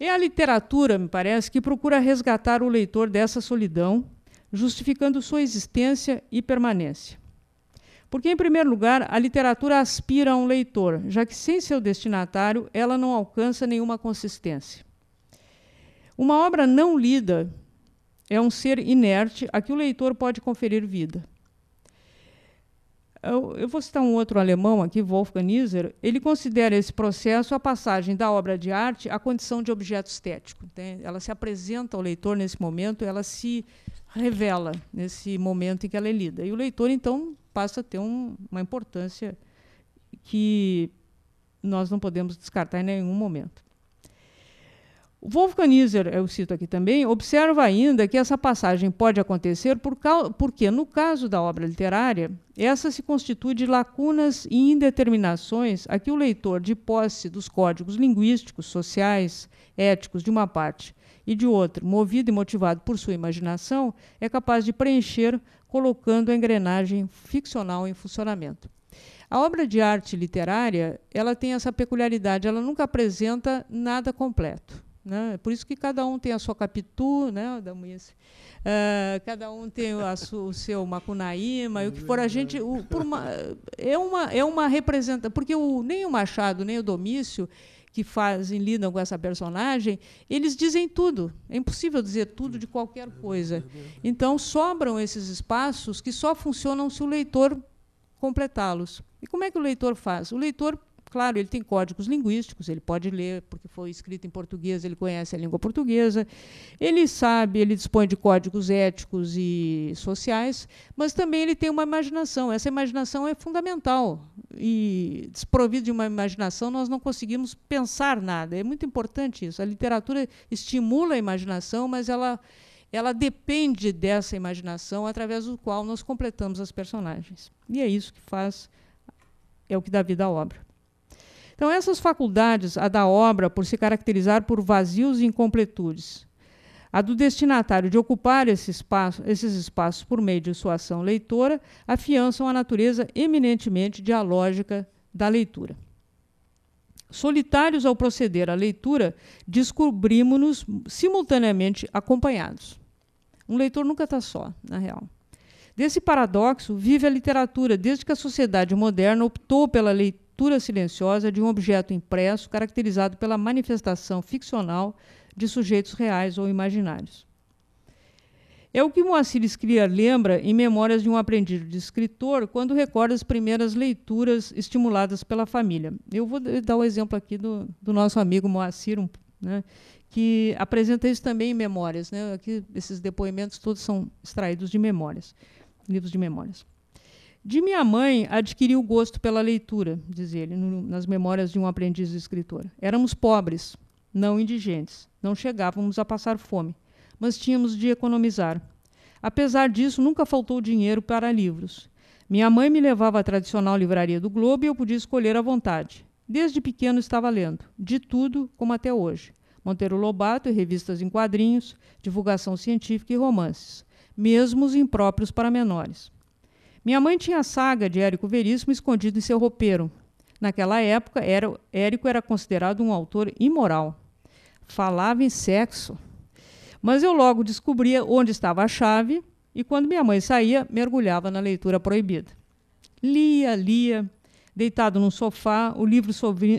É a literatura, me parece, que procura resgatar o leitor dessa solidão, justificando sua existência e permanência. Porque, em primeiro lugar, a literatura aspira a um leitor, já que sem seu destinatário ela não alcança nenhuma consistência. Uma obra não lida é um ser inerte a que o leitor pode conferir vida. Eu, eu vou citar um outro alemão aqui, Wolfgang Nieser. Ele considera esse processo a passagem da obra de arte à condição de objeto estético. Entende? Ela se apresenta ao leitor nesse momento, ela se revela nesse momento em que ela é lida. E o leitor, então, passa a ter um, uma importância que nós não podemos descartar em nenhum momento. Wolfganizer, eu cito aqui também, observa ainda que essa passagem pode acontecer por porque, no caso da obra literária, essa se constitui de lacunas e indeterminações a que o leitor, de posse dos códigos linguísticos, sociais, éticos de uma parte e de outra, movido e motivado por sua imaginação, é capaz de preencher, colocando a engrenagem ficcional em funcionamento. A obra de arte literária, ela tem essa peculiaridade, ela nunca apresenta nada completo né? Por isso que cada um tem a sua capitu, né, da Uh, cada um tem su, o seu macunaíma, e o que for a gente. O, uma, é uma, é uma representação. Porque o, nem o Machado, nem o Domício, que fazem, lidam com essa personagem, eles dizem tudo. É impossível dizer tudo de qualquer coisa. Então, sobram esses espaços que só funcionam se o leitor completá-los. E como é que o leitor faz? O leitor Claro, ele tem códigos linguísticos, ele pode ler, porque foi escrito em português, ele conhece a língua portuguesa, ele sabe, ele dispõe de códigos éticos e sociais, mas também ele tem uma imaginação. Essa imaginação é fundamental. E desprovido de uma imaginação, nós não conseguimos pensar nada. É muito importante isso. A literatura estimula a imaginação, mas ela ela depende dessa imaginação através do qual nós completamos as personagens. E é isso que faz, é o que dá vida à obra. Então, essas faculdades, a da obra, por se caracterizar por vazios e incompletudes, a do destinatário de ocupar esse espaço, esses espaços por meio de sua ação leitora, afiançam a natureza eminentemente dialógica da leitura. Solitários ao proceder à leitura, descobrimos-nos simultaneamente acompanhados. Um leitor nunca está só, na real. Desse paradoxo vive a literatura desde que a sociedade moderna optou pela leitura captura silenciosa de um objeto impresso caracterizado pela manifestação ficcional de sujeitos reais ou imaginários. É o que Moacir Scria lembra em Memórias de um Aprendiz de Escritor, quando recorda as primeiras leituras estimuladas pela família. Eu vou dar o um exemplo aqui do, do nosso amigo Moacir, um, né, que apresenta isso também em Memórias. Né, aqui, esses depoimentos todos são extraídos de Memórias, livros de memórias. De minha mãe, adquiri o gosto pela leitura, diz ele, no, nas memórias de um aprendiz de escritor. Éramos pobres, não indigentes, não chegávamos a passar fome, mas tínhamos de economizar. Apesar disso, nunca faltou dinheiro para livros. Minha mãe me levava à tradicional livraria do Globo e eu podia escolher à vontade. Desde pequeno estava lendo, de tudo como até hoje. Monteiro Lobato e revistas em quadrinhos, divulgação científica e romances, mesmo os impróprios para menores. Minha mãe tinha a saga de Érico Veríssimo escondido em seu roupeiro. Naquela época, era, Érico era considerado um autor imoral. Falava em sexo. Mas eu logo descobria onde estava a chave e, quando minha mãe saía, mergulhava na leitura proibida. Lia, lia, deitado num sofá, o livro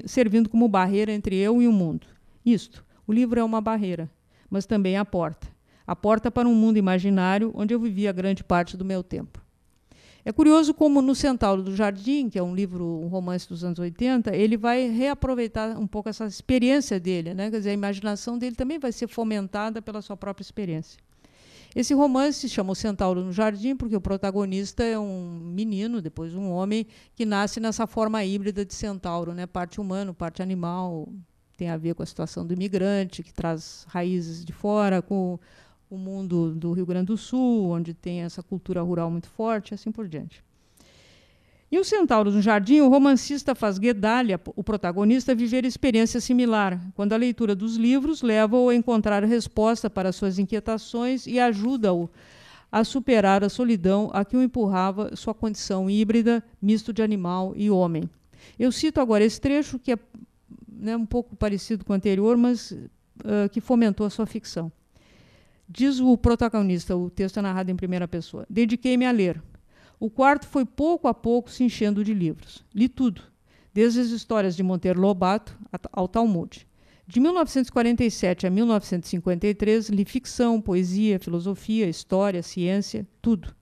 servindo como barreira entre eu e o mundo. Isto, o livro é uma barreira, mas também a porta a porta para um mundo imaginário onde eu vivia grande parte do meu tempo. É curioso como no Centauro do Jardim, que é um livro, um romance dos anos 80, ele vai reaproveitar um pouco essa experiência dele, né? Quer dizer, a imaginação dele também vai ser fomentada pela sua própria experiência. Esse romance se chama O Centauro no Jardim, porque o protagonista é um menino, depois um homem, que nasce nessa forma híbrida de centauro, né? parte humano, parte animal. Tem a ver com a situação do imigrante, que traz raízes de fora, com o mundo do Rio Grande do Sul, onde tem essa cultura rural muito forte, assim por diante. Em O Centauro no Jardim, o romancista faz Guedalha, o protagonista, viver experiência similar, quando a leitura dos livros leva-o a encontrar resposta para suas inquietações e ajuda-o a superar a solidão a que o empurrava sua condição híbrida, misto de animal e homem. Eu cito agora esse trecho, que é né, um pouco parecido com o anterior, mas uh, que fomentou a sua ficção. Diz o protagonista, o texto é narrado em primeira pessoa. Dediquei-me a ler. O quarto foi pouco a pouco se enchendo de livros. Li tudo, desde as histórias de Monteiro Lobato ao Talmud. De 1947 a 1953, li ficção, poesia, filosofia, história, ciência, tudo.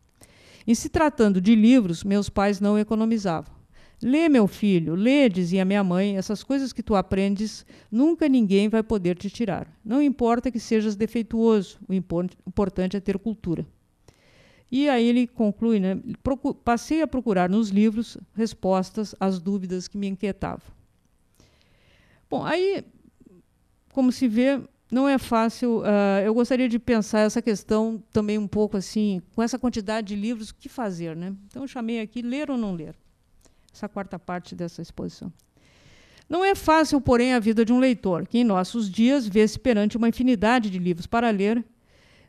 Em se tratando de livros, meus pais não economizavam. Lê, meu filho, lê, dizia minha mãe, essas coisas que tu aprendes, nunca ninguém vai poder te tirar. Não importa que sejas defeituoso, o importante é ter cultura. E aí ele conclui, né? Passei a procurar nos livros respostas às dúvidas que me inquietavam. Bom, aí, como se vê, não é fácil. Uh, eu gostaria de pensar essa questão também um pouco assim, com essa quantidade de livros, o que fazer, né? Então eu chamei aqui ler ou não ler essa quarta parte dessa exposição. Não é fácil, porém, a vida de um leitor, que em nossos dias vê-se perante uma infinidade de livros para ler,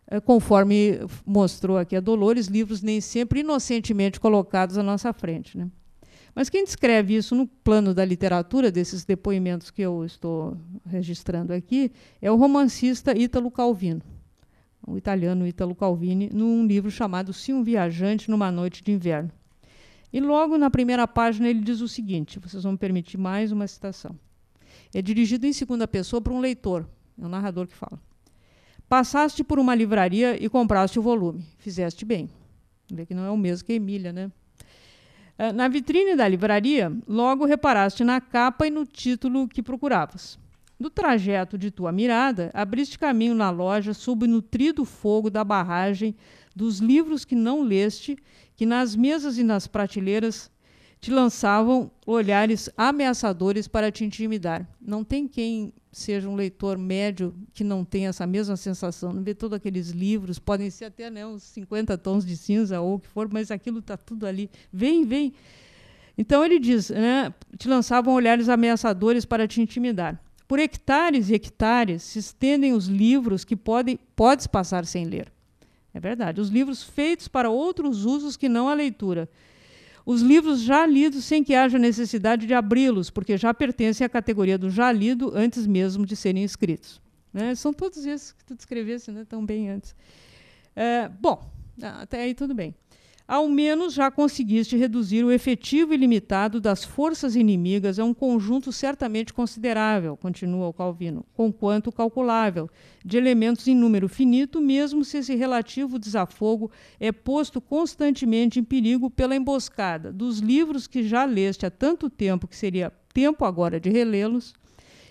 eh, conforme mostrou aqui a Dolores, livros nem sempre inocentemente colocados à nossa frente. Né? Mas quem descreve isso no plano da literatura, desses depoimentos que eu estou registrando aqui, é o romancista Ítalo Calvino, o italiano Ítalo Calvini, num livro chamado Se um Viajante numa Noite de Inverno. E logo na primeira página ele diz o seguinte: vocês vão me permitir mais uma citação. É dirigido em segunda pessoa para um leitor, é um narrador que fala. Passaste por uma livraria e compraste o volume. Fizeste bem. Vê que não é o mesmo que a Emília, né? Ah, na vitrine da livraria, logo reparaste na capa e no título que procuravas. No trajeto de tua mirada, abriste caminho na loja sob o nutrido fogo da barragem dos livros que não leste, que nas mesas e nas prateleiras te lançavam olhares ameaçadores para te intimidar. Não tem quem seja um leitor médio que não tenha essa mesma sensação. Não vê todos aqueles livros, podem ser até né, uns 50 tons de cinza ou o que for, mas aquilo está tudo ali. Vem, vem. Então ele diz, né, te lançavam olhares ameaçadores para te intimidar. Por hectares e hectares se estendem os livros que podem, podes passar sem ler. É verdade. Os livros feitos para outros usos que não a leitura. Os livros já lidos sem que haja necessidade de abri-los, porque já pertencem à categoria do já lido antes mesmo de serem escritos. Né? São todos esses que tu descrevesse né, tão bem antes. É, bom, até aí tudo bem ao menos já conseguiste reduzir o efetivo ilimitado das forças inimigas a um conjunto certamente considerável, continua o Calvino, conquanto calculável, de elementos em número finito, mesmo se esse relativo desafogo é posto constantemente em perigo pela emboscada dos livros que já leste há tanto tempo que seria tempo agora de relê-los,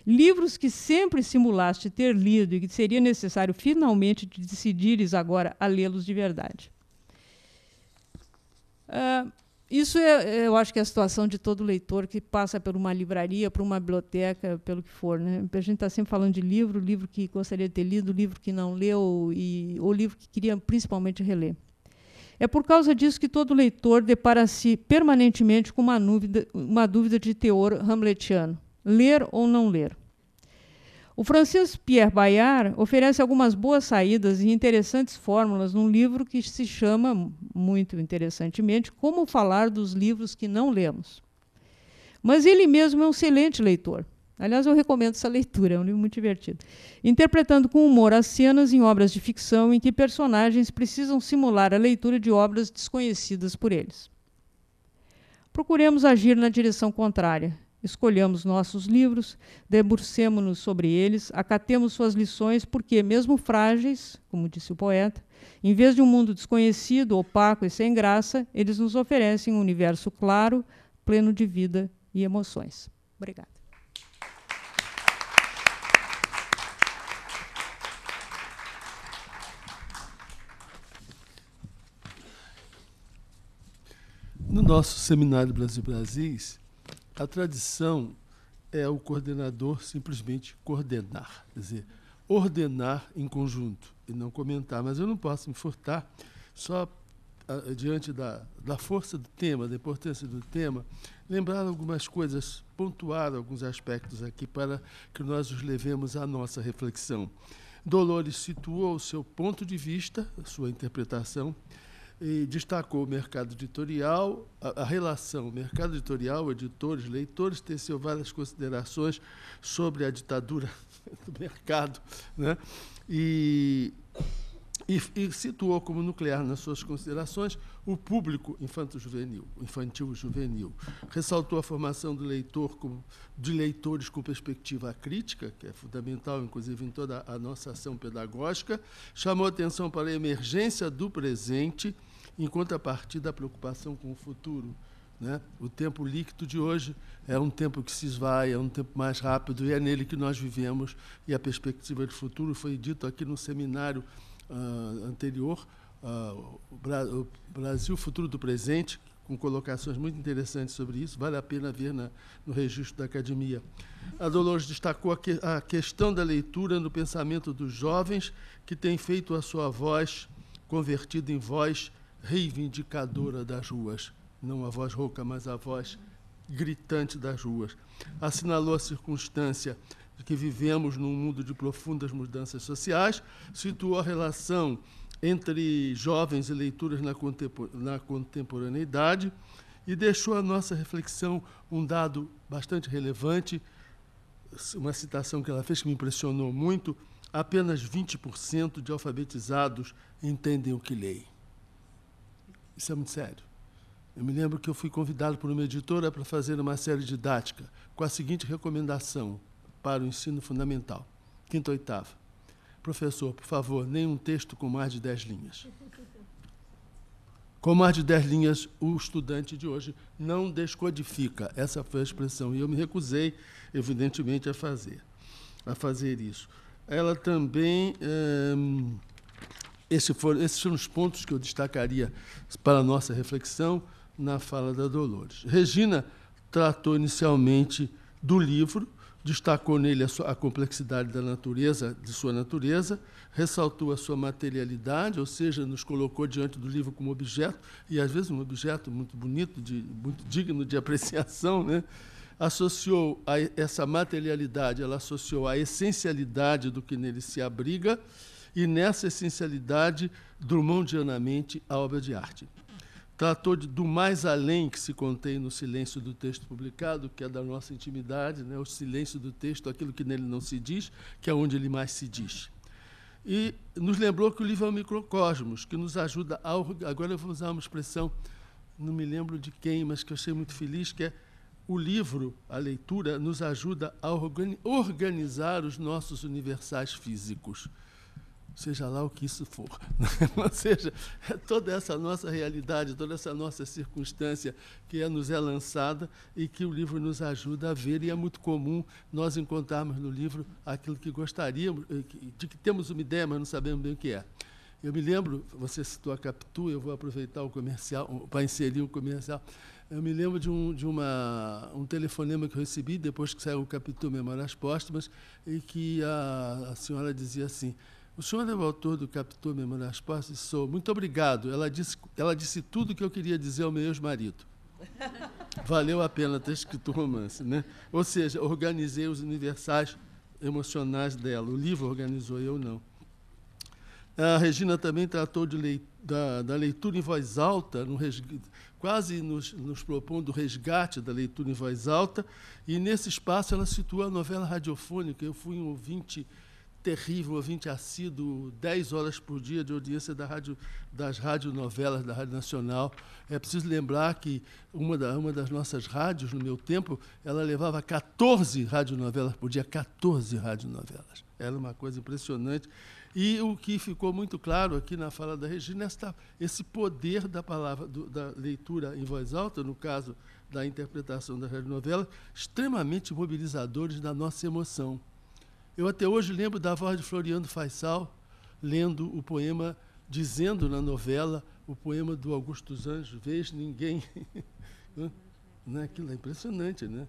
livros que sempre simulaste ter lido e que seria necessário finalmente decidires agora a lê-los de verdade. Ah, isso é, é, eu acho que é a situação de todo leitor que passa por uma livraria, por uma biblioteca, pelo que for. Né? A gente está sempre falando de livro, livro que gostaria de ter lido, livro que não leu, e, ou livro que queria principalmente reler. É por causa disso que todo leitor depara-se permanentemente com uma dúvida, uma dúvida de teor hamletiano: ler ou não ler. O francês Pierre Bayard oferece algumas boas saídas e interessantes fórmulas num livro que se chama, muito interessantemente, Como Falar dos Livros que Não Lemos. Mas ele mesmo é um excelente leitor. Aliás, eu recomendo essa leitura, é um livro muito divertido. Interpretando com humor as cenas em obras de ficção em que personagens precisam simular a leitura de obras desconhecidas por eles. Procuremos agir na direção contrária, Escolhamos nossos livros, debrucemos-nos sobre eles, acatemos suas lições, porque, mesmo frágeis, como disse o poeta, em vez de um mundo desconhecido, opaco e sem graça, eles nos oferecem um universo claro, pleno de vida e emoções. Obrigada. No nosso seminário Brasil Brasis, a tradição é o coordenador simplesmente coordenar, quer dizer, ordenar em conjunto e não comentar. Mas eu não posso me furtar, só a, ah, diante da, da força do tema, da importância do tema, lembrar algumas coisas, pontuar alguns aspectos aqui para que nós os levemos à nossa reflexão. Dolores situou o seu ponto de vista, a sua interpretação, e destacou o mercado editorial, a, a relação mercado editorial, editores, leitores, teceu várias considerações sobre a ditadura do mercado, né? E, e, e situou como nuclear nas suas considerações o público infanto-juvenil, infantil-juvenil. Ressaltou a formação do leitor como, de leitores com perspectiva crítica, que é fundamental, inclusive, em toda a nossa ação pedagógica. Chamou atenção para a emergência do presente em contrapartida à preocupação com o futuro. Né? O tempo líquido de hoje é um tempo que se esvai, é um tempo mais rápido, e é nele que nós vivemos. E a perspectiva de futuro foi dito aqui no seminário uh, anterior, uh, o Brasil, Futuro do Presente, com colocações muito interessantes sobre isso, vale a pena ver na, no registro da academia. A Dolores destacou a, que, a questão da leitura no pensamento dos jovens, que tem feito a sua voz, convertida em voz, reivindicadora das ruas, não a voz rouca, mas a voz gritante das ruas. Assinalou a circunstância de que vivemos num mundo de profundas mudanças sociais, situou a relação entre jovens e leituras na, contempor na contemporaneidade e deixou à nossa reflexão um dado bastante relevante, uma citação que ela fez que me impressionou muito, apenas 20% de alfabetizados entendem o que leem. Isso é muito sério. Eu me lembro que eu fui convidado por uma editora para fazer uma série didática com a seguinte recomendação para o ensino fundamental, quinta oitava. Professor, por favor, nenhum texto com mais de dez linhas. Com mais de dez linhas, o estudante de hoje não descodifica. Essa foi a expressão. E eu me recusei, evidentemente, a fazer, a fazer isso. Ela também. Hum, esse esses foram os pontos que eu destacaria para a nossa reflexão na fala da Dolores. Regina tratou inicialmente do livro, destacou nele a, sua, a, complexidade da natureza, de sua natureza, ressaltou a sua materialidade, ou seja, nos colocou diante do livro como objeto, e às vezes um objeto muito bonito, de, muito digno de apreciação, né? associou a essa materialidade, ela associou a essencialidade do que nele se abriga, e, nessa essencialidade, Drummondianamente a obra de arte. Tratou de, do mais além que se contém no silêncio do texto publicado, que é da nossa intimidade, né? o silêncio do texto, aquilo que nele não se diz, que é onde ele mais se diz. E nos lembrou que o livro é um microcosmos, que nos ajuda a. Agora eu vou usar uma expressão, não me lembro de quem, mas que eu achei muito feliz, que é o livro, a leitura, nos ajuda a organizar os nossos universais físicos seja lá o que isso for. Ou seja, é toda essa nossa realidade, toda essa nossa circunstância que é, nos é lançada e que o livro nos ajuda a ver, e é muito comum nós encontrarmos no livro aquilo que gostaríamos, eh, de que temos uma ideia, mas não sabemos bem o que é. Eu me lembro, você citou a Capitu, eu vou aproveitar o comercial, para inserir o comercial. Eu me lembro de, um, de uma, um telefonema que eu recebi depois que saiu o Capitu Memórias Póstumas, e que a, a senhora dizia assim: o senhor é o autor do Capitão Memória nas Costas? Sou. Muito obrigado. Ela disse, ela disse tudo o que eu queria dizer ao meu ex-marido. Valeu a pena ter escrito o romance, né? Ou seja, organizei os universais emocionais dela. O livro organizou, eu não. A Regina também tratou da, da, leitura em voz alta, no quase nos, nos propondo o resgate da leitura em voz alta, e nesse espaço ela situa a novela radiofônica. Eu fui um ouvinte terrível ouvinte assíduo, 10 horas por dia de audiência da rádio, das radionovelas da Rádio Nacional. É preciso lembrar que uma, da, uma das nossas rádios, no meu tempo, ela levava 14 radionovelas por dia, 14 radionovelas. Era uma coisa impressionante. E o que ficou muito claro aqui na fala da Regina é esse poder da palavra, do, da leitura em voz alta, no caso da interpretação da radionovela, extremamente mobilizadores da nossa emoção. Eu até hoje lembro da voz de Floriano Faisal lendo o poema, dizendo na novela o poema do Augusto dos Anjos, Vês Ninguém. né? Aquilo é impressionante, né?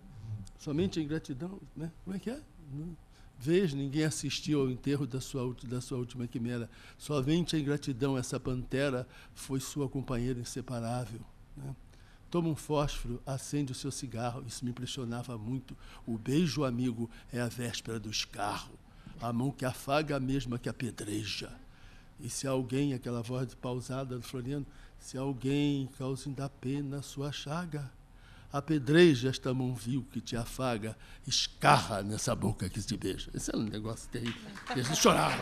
Somente a ingratidão, né? Como é que é? Hum. Vês, ninguém assistiu ao enterro da sua, da sua última quimera. Somente a ingratidão, essa pantera, foi sua companheira inseparável. Né? toma um fósforo, acende o seu cigarro. Isso me impressionava muito. O beijo amigo é a véspera do escarro, a mão que afaga a mesma que apedreja. E se alguém, aquela voz pausada do Floriano, se alguém causa da pena sua chaga, apedreja esta mão vil que te afaga, escarra nessa boca que te beija. Esse é um negócio terrível. Eles choravam.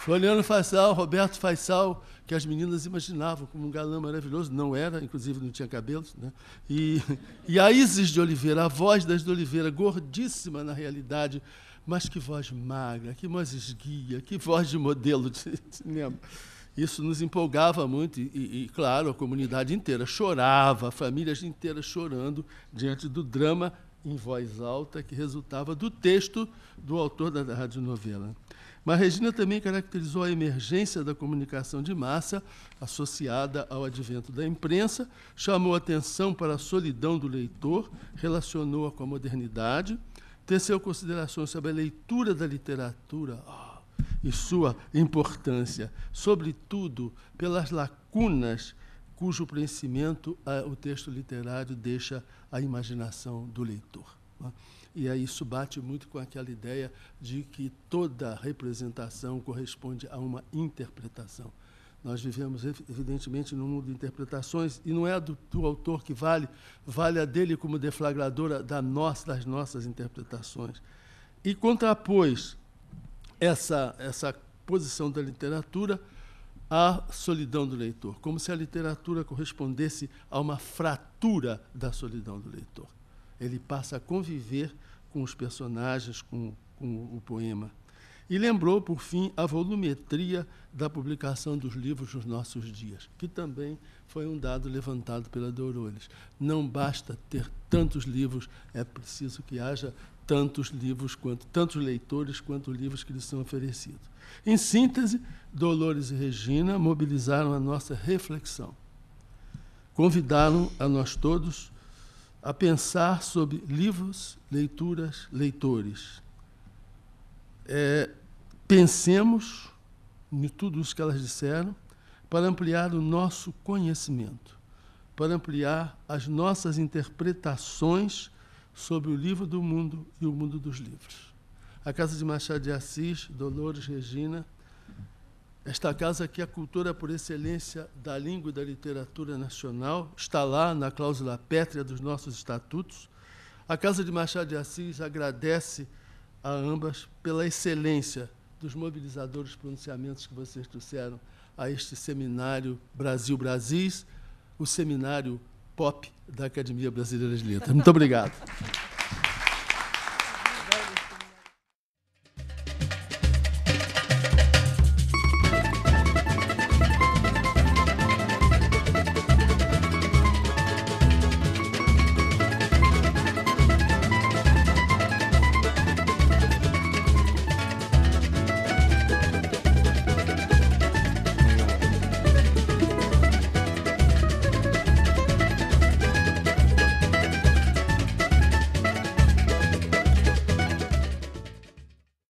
Floriano sal, Roberto faz sal que as meninas imaginavam como um galã maravilhoso, não era, inclusive não tinha cabelos. Né? E, e a Isis de Oliveira, a voz das de Oliveira, gordíssima na realidade, mas que voz magra, que voz esguia, que voz de modelo de cinema. Isso nos empolgava muito e, e, claro, a comunidade inteira chorava, famílias inteiras chorando diante do drama em voz alta que resultava do texto do autor da radionovela. novela. Mas Regina também caracterizou a emergência da comunicação de massa associada ao advento da imprensa, chamou atenção para a solidão do leitor, relacionou-a com a modernidade, teceu considerações sobre a leitura da literatura oh, e sua importância, sobretudo pelas lacunas cujo preenchimento eh, o texto literário deixa à imaginação do leitor. Né? E aí isso bate muito com aquela ideia de que toda representação corresponde a uma interpretação. Nós vivemos, evidentemente, num mundo de interpretações, e não é a do, do autor que vale, vale a dele como deflagradora da nossa, das nossas interpretações. E contrapôs essa, essa posição da literatura à solidão do leitor, como se a literatura correspondesse a uma fratura da solidão do leitor ele passa a conviver com os personagens, com, com o poema. E lembrou, por fim, a volumetria da publicação dos livros nos nossos dias, que também foi um dado levantado pela Dourores. Não basta ter tantos livros, é preciso que haja tantos livros quanto tantos leitores quanto livros que lhes são oferecidos. Em síntese, Dolores e Regina mobilizaram a nossa reflexão. Convidaram a nós todos a pensar sobre livros, leituras, leitores. É, pensemos em tudo isso que elas disseram para ampliar o nosso conhecimento, para ampliar as nossas interpretações sobre o livro do mundo e o mundo dos livros. A Casa de Machado de Assis, Dolores Regina, esta casa que é a cultura por excelência da língua e da literatura nacional, está lá na cláusula pétrea dos nossos estatutos. A Casa de Machado de Assis agradece a ambas pela excelência dos mobilizadores pronunciamentos que vocês trouxeram a este seminário Brasil Brasis, o seminário pop da Academia Brasileira de Letras. Muito obrigado.